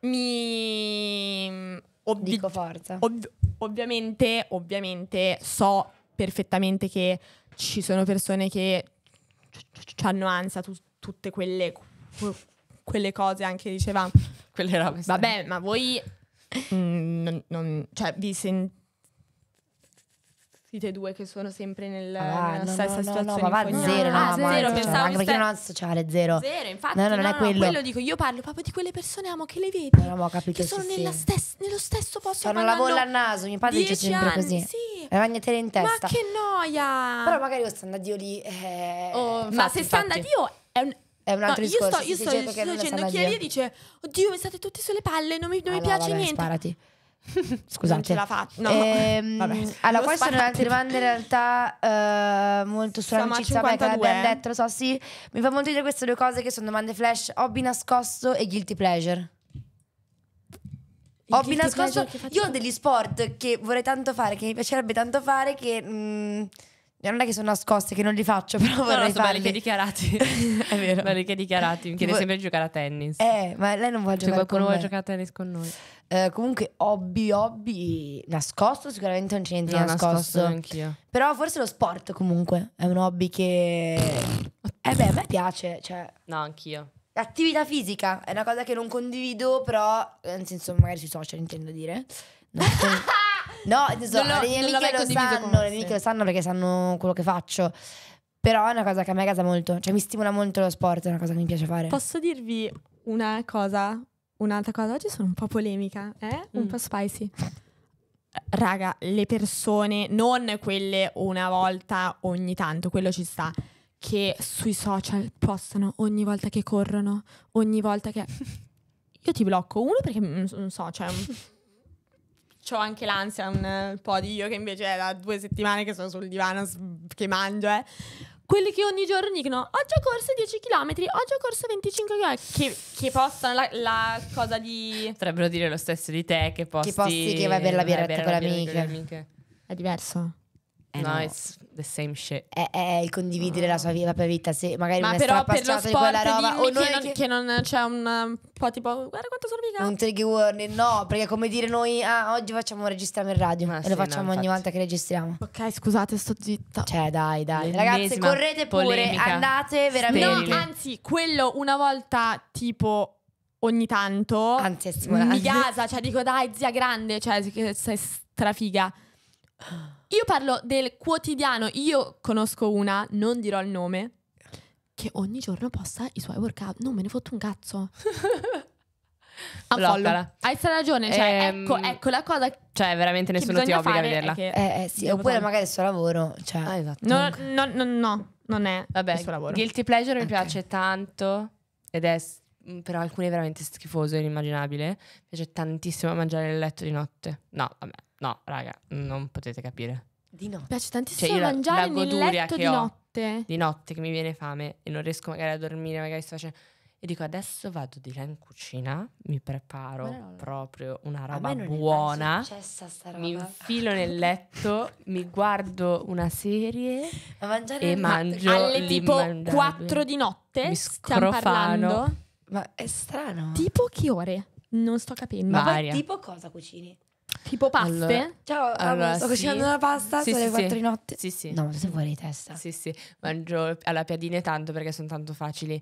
mi... Obbi- Dico forza. Ov- ovviamente, ovviamente so perfettamente che ci sono persone che c- hanno ansia tu- tutte quelle, que- quelle cose anche dicevamo. Quelle robe. Vabbè, ma voi... Mm, non, non, cioè, vi sentite Dite due che sono sempre nel, ah, nella no, stessa no, situazione. No, ma va zero, no, ah, zero, zero cioè, anche perché non è cioè, sociale, zero. Zero, infatti. No, non no, è quello. quello dico, io parlo proprio di quelle persone amo che le vedi. No, no, ho capito, che sono sì, sì. Stes- nello stesso posto. Sono la bolla al naso, mio padre dice sempre anni, così. Sì. La ragnatela in testa. Ma che noia! Però magari lo stand a Dio lì... Eh, oh, infatti, ma se stand a Dio è un... È un altro no, discorso. Io sto, io sto, sto dicendo, chi è lì dice, oddio, mi state tutti sulle palle, non mi, ah, piace niente. Sparati. (laughs) Scusate, non ce la faccio. No. Ehm, (laughs) allora, queste sono altre domande in realtà uh, molto sull'amicizia che abbiamo eh. detto, lo so, sì. Mi fa molto dire queste due cose che sono domande flash, hobby nascosto e guilty pleasure. Il hobby nascosto, io ho degli sport che vorrei tanto fare, che mi piacerebbe tanto fare, che... Mh, mm, eh, non è che sono nascoste, che non li faccio, (laughs) però no, vorrei no, sono belli che dichiarati. (laughs) è vero. Belli che dichiarati, mi chiede sempre di giocare a tennis. Eh, ma lei non vuole giocare a Se qualcuno vuole giocare a tennis con noi. Eh, comunque, hobby, hobby, nascosto sicuramente non c'è niente no, nascosto. nascosto anch'io. Però forse lo sport comunque è un hobby che... eh beh, a me piace, cioè... No, anch'io. L'attività fisica è una cosa che non condivido, però... Eh, nel senso, magari sui social intendo dire. Non (laughs) No, so, lo, le mie amiche lo, sanno, le mie amiche lo sanno perché sanno quello che faccio. Però è una cosa che a me casa molto, cioè mi stimola molto lo sport, è una cosa che mi piace fare. Posso dirvi una cosa, un'altra cosa? Oggi sono un po' polemica, eh? Mm. Un po' spicy. Raga, le persone, non quelle una volta ogni tanto, quello ci sta, che sui social postano ogni volta che corrono, ogni volta che... (laughs) Io ti blocco, uno perché non so, cioè ho anche l'ansia un po' di io che invece è da due settimane che sono sul divano che mangio, eh. Quelli che ogni giorno dicono oggi ho corso 10 km, oggi ho corso 25 km, che, che postano la, la, cosa di... Potrebbero dire lo stesso di te, che posti... Che posti che vai per la birretta, con, con le amiche. È diverso. Eh no, no. it's the same shit. È, è il condividere la sua vita, la propria vita, se magari Ma non però è per lo sport, di quella roba o non che, non, che... che non c'è un po' tipo guarda quanto sono mica. Un trigger warning, no, perché come dire noi ah, oggi facciamo registrare il radio Ma e sì, lo facciamo no, ogni volta che registriamo. Ok, scusate, sto zitta. Cioè, dai, dai. Ragazzi, correte pure, polemica. andate veramente. No, anzi, quello una volta tipo ogni tanto Anzi, è stimolante. mi gasa, cioè dico dai, zia grande, cioè sei strafiga. Io parlo del quotidiano, io conosco una, non dirò il nome, che ogni giorno posta i suoi workout. Non me ne fotto un cazzo. (laughs) Unfollow. Hai stra ragione, cioè, ehm, ecco, ecco, la cosa Cioè, veramente nessuno ti obbliga a vederla. Che, eh, eh, sì, oppure farlo. magari il suo lavoro, cioè. Ah, esatto. No, no, no, no, non è Vabbè, il suo lavoro. Guilty pleasure okay. mi piace tanto ed è mm, per alcuni è veramente schifoso e inimmaginabile. Mi piace tantissimo mangiare nel letto di notte. No, vabbè. No, raga, non potete capire. Di notte. Mi piace tantissimo cioè, mangiare la, la nel letto di ho, notte. Di notte che mi viene fame e non riesco magari a dormire, magari sto facendo... E dico adesso vado di là in cucina, mi preparo no, proprio una roba buona. Roba. Mi infilo nel letto, mi guardo una serie mangiare e mangio alle tipo 4 di notte. Mi scrofano. Stiamo parlando. Ma è strano. Tipo che ore? Non sto capendo. Ma tipo cosa cucini? Tipo paste? Allora, Ciao, allora, sto sì. cucinando una pasta, sì, sono sì, le 4 di notte. Sì, sì. No, se vuoi di testa. Sì, sì. Mangio alla piadine tanto perché sono tanto facili.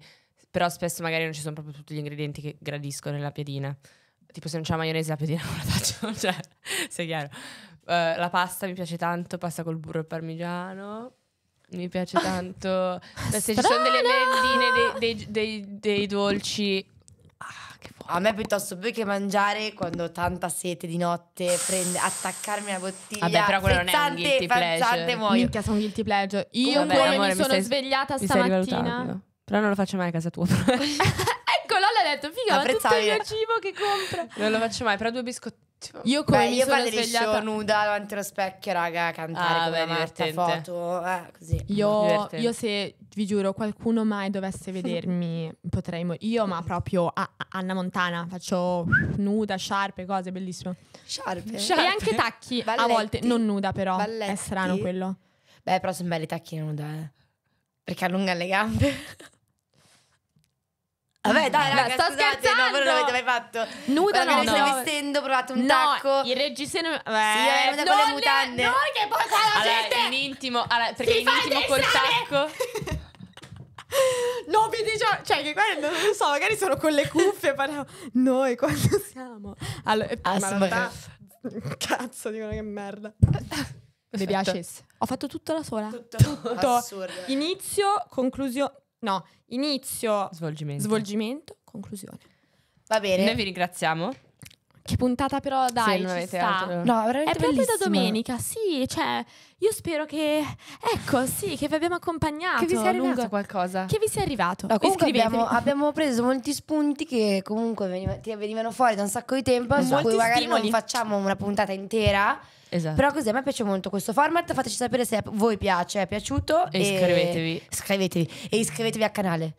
Però spesso magari non ci sono proprio tutti gli ingredienti che gradisco nella piadina. Tipo se non c'è la maionese la piadina (laughs) non la faccio, cioè, sei chiaro. Uh, la pasta mi piace tanto, pasta col burro e parmigiano. Mi piace ah, tanto. Se ci sono delle merendine, dei, dei, dei, dei dolci che forte. A me piuttosto più che mangiare quando ho tanta sete di notte, prende, attaccarmi alla bottiglia. Vabbè, però quello non è un guilty pleasure. Muoio. Minchia, sono guilty pleasure. Io Vabbè, come amore, mi sono mi sei, svegliata mi stamattina. Però non lo faccio mai a casa tua. (laughs) ecco, l'ho detto, figa, ma tutto il mio cibo che compra. Non lo faccio mai, però due biscotti io come Beh, mi io sono svegliata nuda davanti allo specchio, raga, a cantare ah, come beh, foto, eh, così. Io, io, se, vi giuro, qualcuno mai dovesse (laughs) vedermi, potrei morire. Io, ma proprio a, Anna Montana, faccio nuda, sciarpe, cose, bellissime. Sciarpe? sciarpe. E anche tacchi, Balletti. a volte, non nuda però, Balletti. è strano quello. Beh, però sono belli i tacchi nuda, eh. Perché allunga le gambe. (laughs) Vabbè, dai, (laughs) raga, sto scusate, scherzando. No, voi non l'avete mai fatto. Nuda Però no, no. Stai vestendo, provate un no, tacco. Il reggiseno eh, Sì, è venuta con le mutande. No, che poi la allora, gente in intimo, allora, perché in intimo col tacco. (laughs) No, vi diciamo, cioè che qua non lo so, magari sono con le cuffie, parliamo noi quando siamo. Allora, eh, ah, ma realtà, cazzo, dicono che merda. Mi piace. Ho fatto tutto da sola. Tutto. Tutto. Assurdo. Inizio, conclusione. No, inizio, svolgimento, svolgimento conclusione. Va bene. Noi vi ringraziamo. Che puntata però dai, sì, non ci sta. Altro. No, veramente è proprio da domenica, sì, cioè io spero che ecco, sì, che vi abbiamo accompagnato Che vi sia arrivato lungo, qualcosa. Che vi sia arrivato. No, comunque abbiamo, abbiamo, preso molti spunti che comunque venivano, venivano fuori da un sacco di tempo, esatto. su cui magari stimoli. non facciamo una puntata intera. Esatto. Però così a me piace molto questo format. Fateci sapere se a voi piace, è piaciuto. E, e iscrivetevi. Iscrivetevi e iscrivetevi al canale.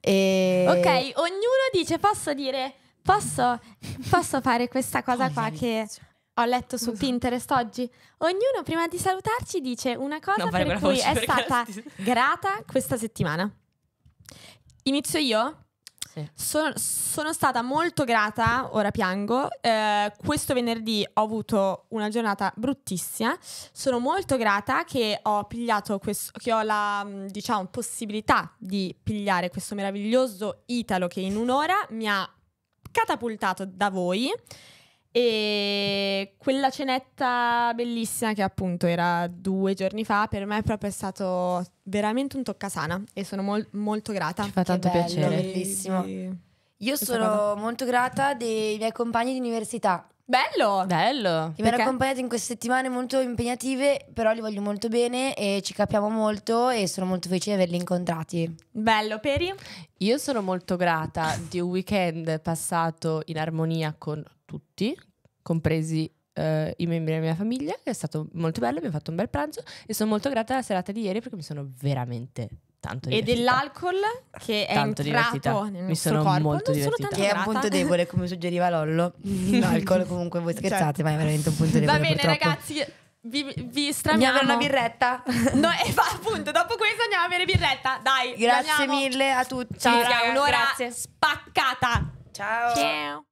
E... Ok, ognuno dice, posso dire Posso, posso fare questa cosa qua che ho letto su Pinterest oggi. Ognuno prima di salutarci dice una cosa per cui è stata sti... grata questa settimana. Inizio io? Sì. Sono, sono, stata molto grata, ora piango. Eh, questo venerdì ho avuto una giornata bruttissima. Sono molto grata che ho pigliato questo, che ho la mm, diciamo, possibilità di pigliare questo meraviglioso Italo che in un'ora mi ha catapultato da voi. E quella cenetta bellissima che appunto era due giorni fa, per me è proprio stato veramente un toccasana e sono mol molto grata. Ci fa tanto bello, piacere. Bellissimo. Sì. Io sono molto grata dei miei compagni di università Bello! Bello! mi hanno accompagnato in queste settimane molto impegnative, però li voglio molto bene e ci capiamo molto e sono molto felice di averli incontrati. Bello, Peri? Io sono molto grata di un weekend passato in armonia con tutti, compresi Uh, i membri della mia famiglia, che è stato molto bello, abbiamo fatto un bel pranzo e sono molto grata alla serata di ieri perché mi sono veramente tanto E dell'alcol che è tanto divertita. nel Mi sono corpo, molto divertita. Sono che è un punto debole, come suggeriva Lollo. L'alcol (laughs) comunque voi scherzate, cioè. ma è veramente un punto debole Va bene purtroppo. ragazzi, vi, vi stramiamo. Andiamo a bere una birretta. (laughs) no, e va, appunto, dopo questo andiamo a bere birretta, dai. Grazie andiamo. mille a tutti. Ciao, sì, un'ora grazie. spaccata. Ciao. Ciao.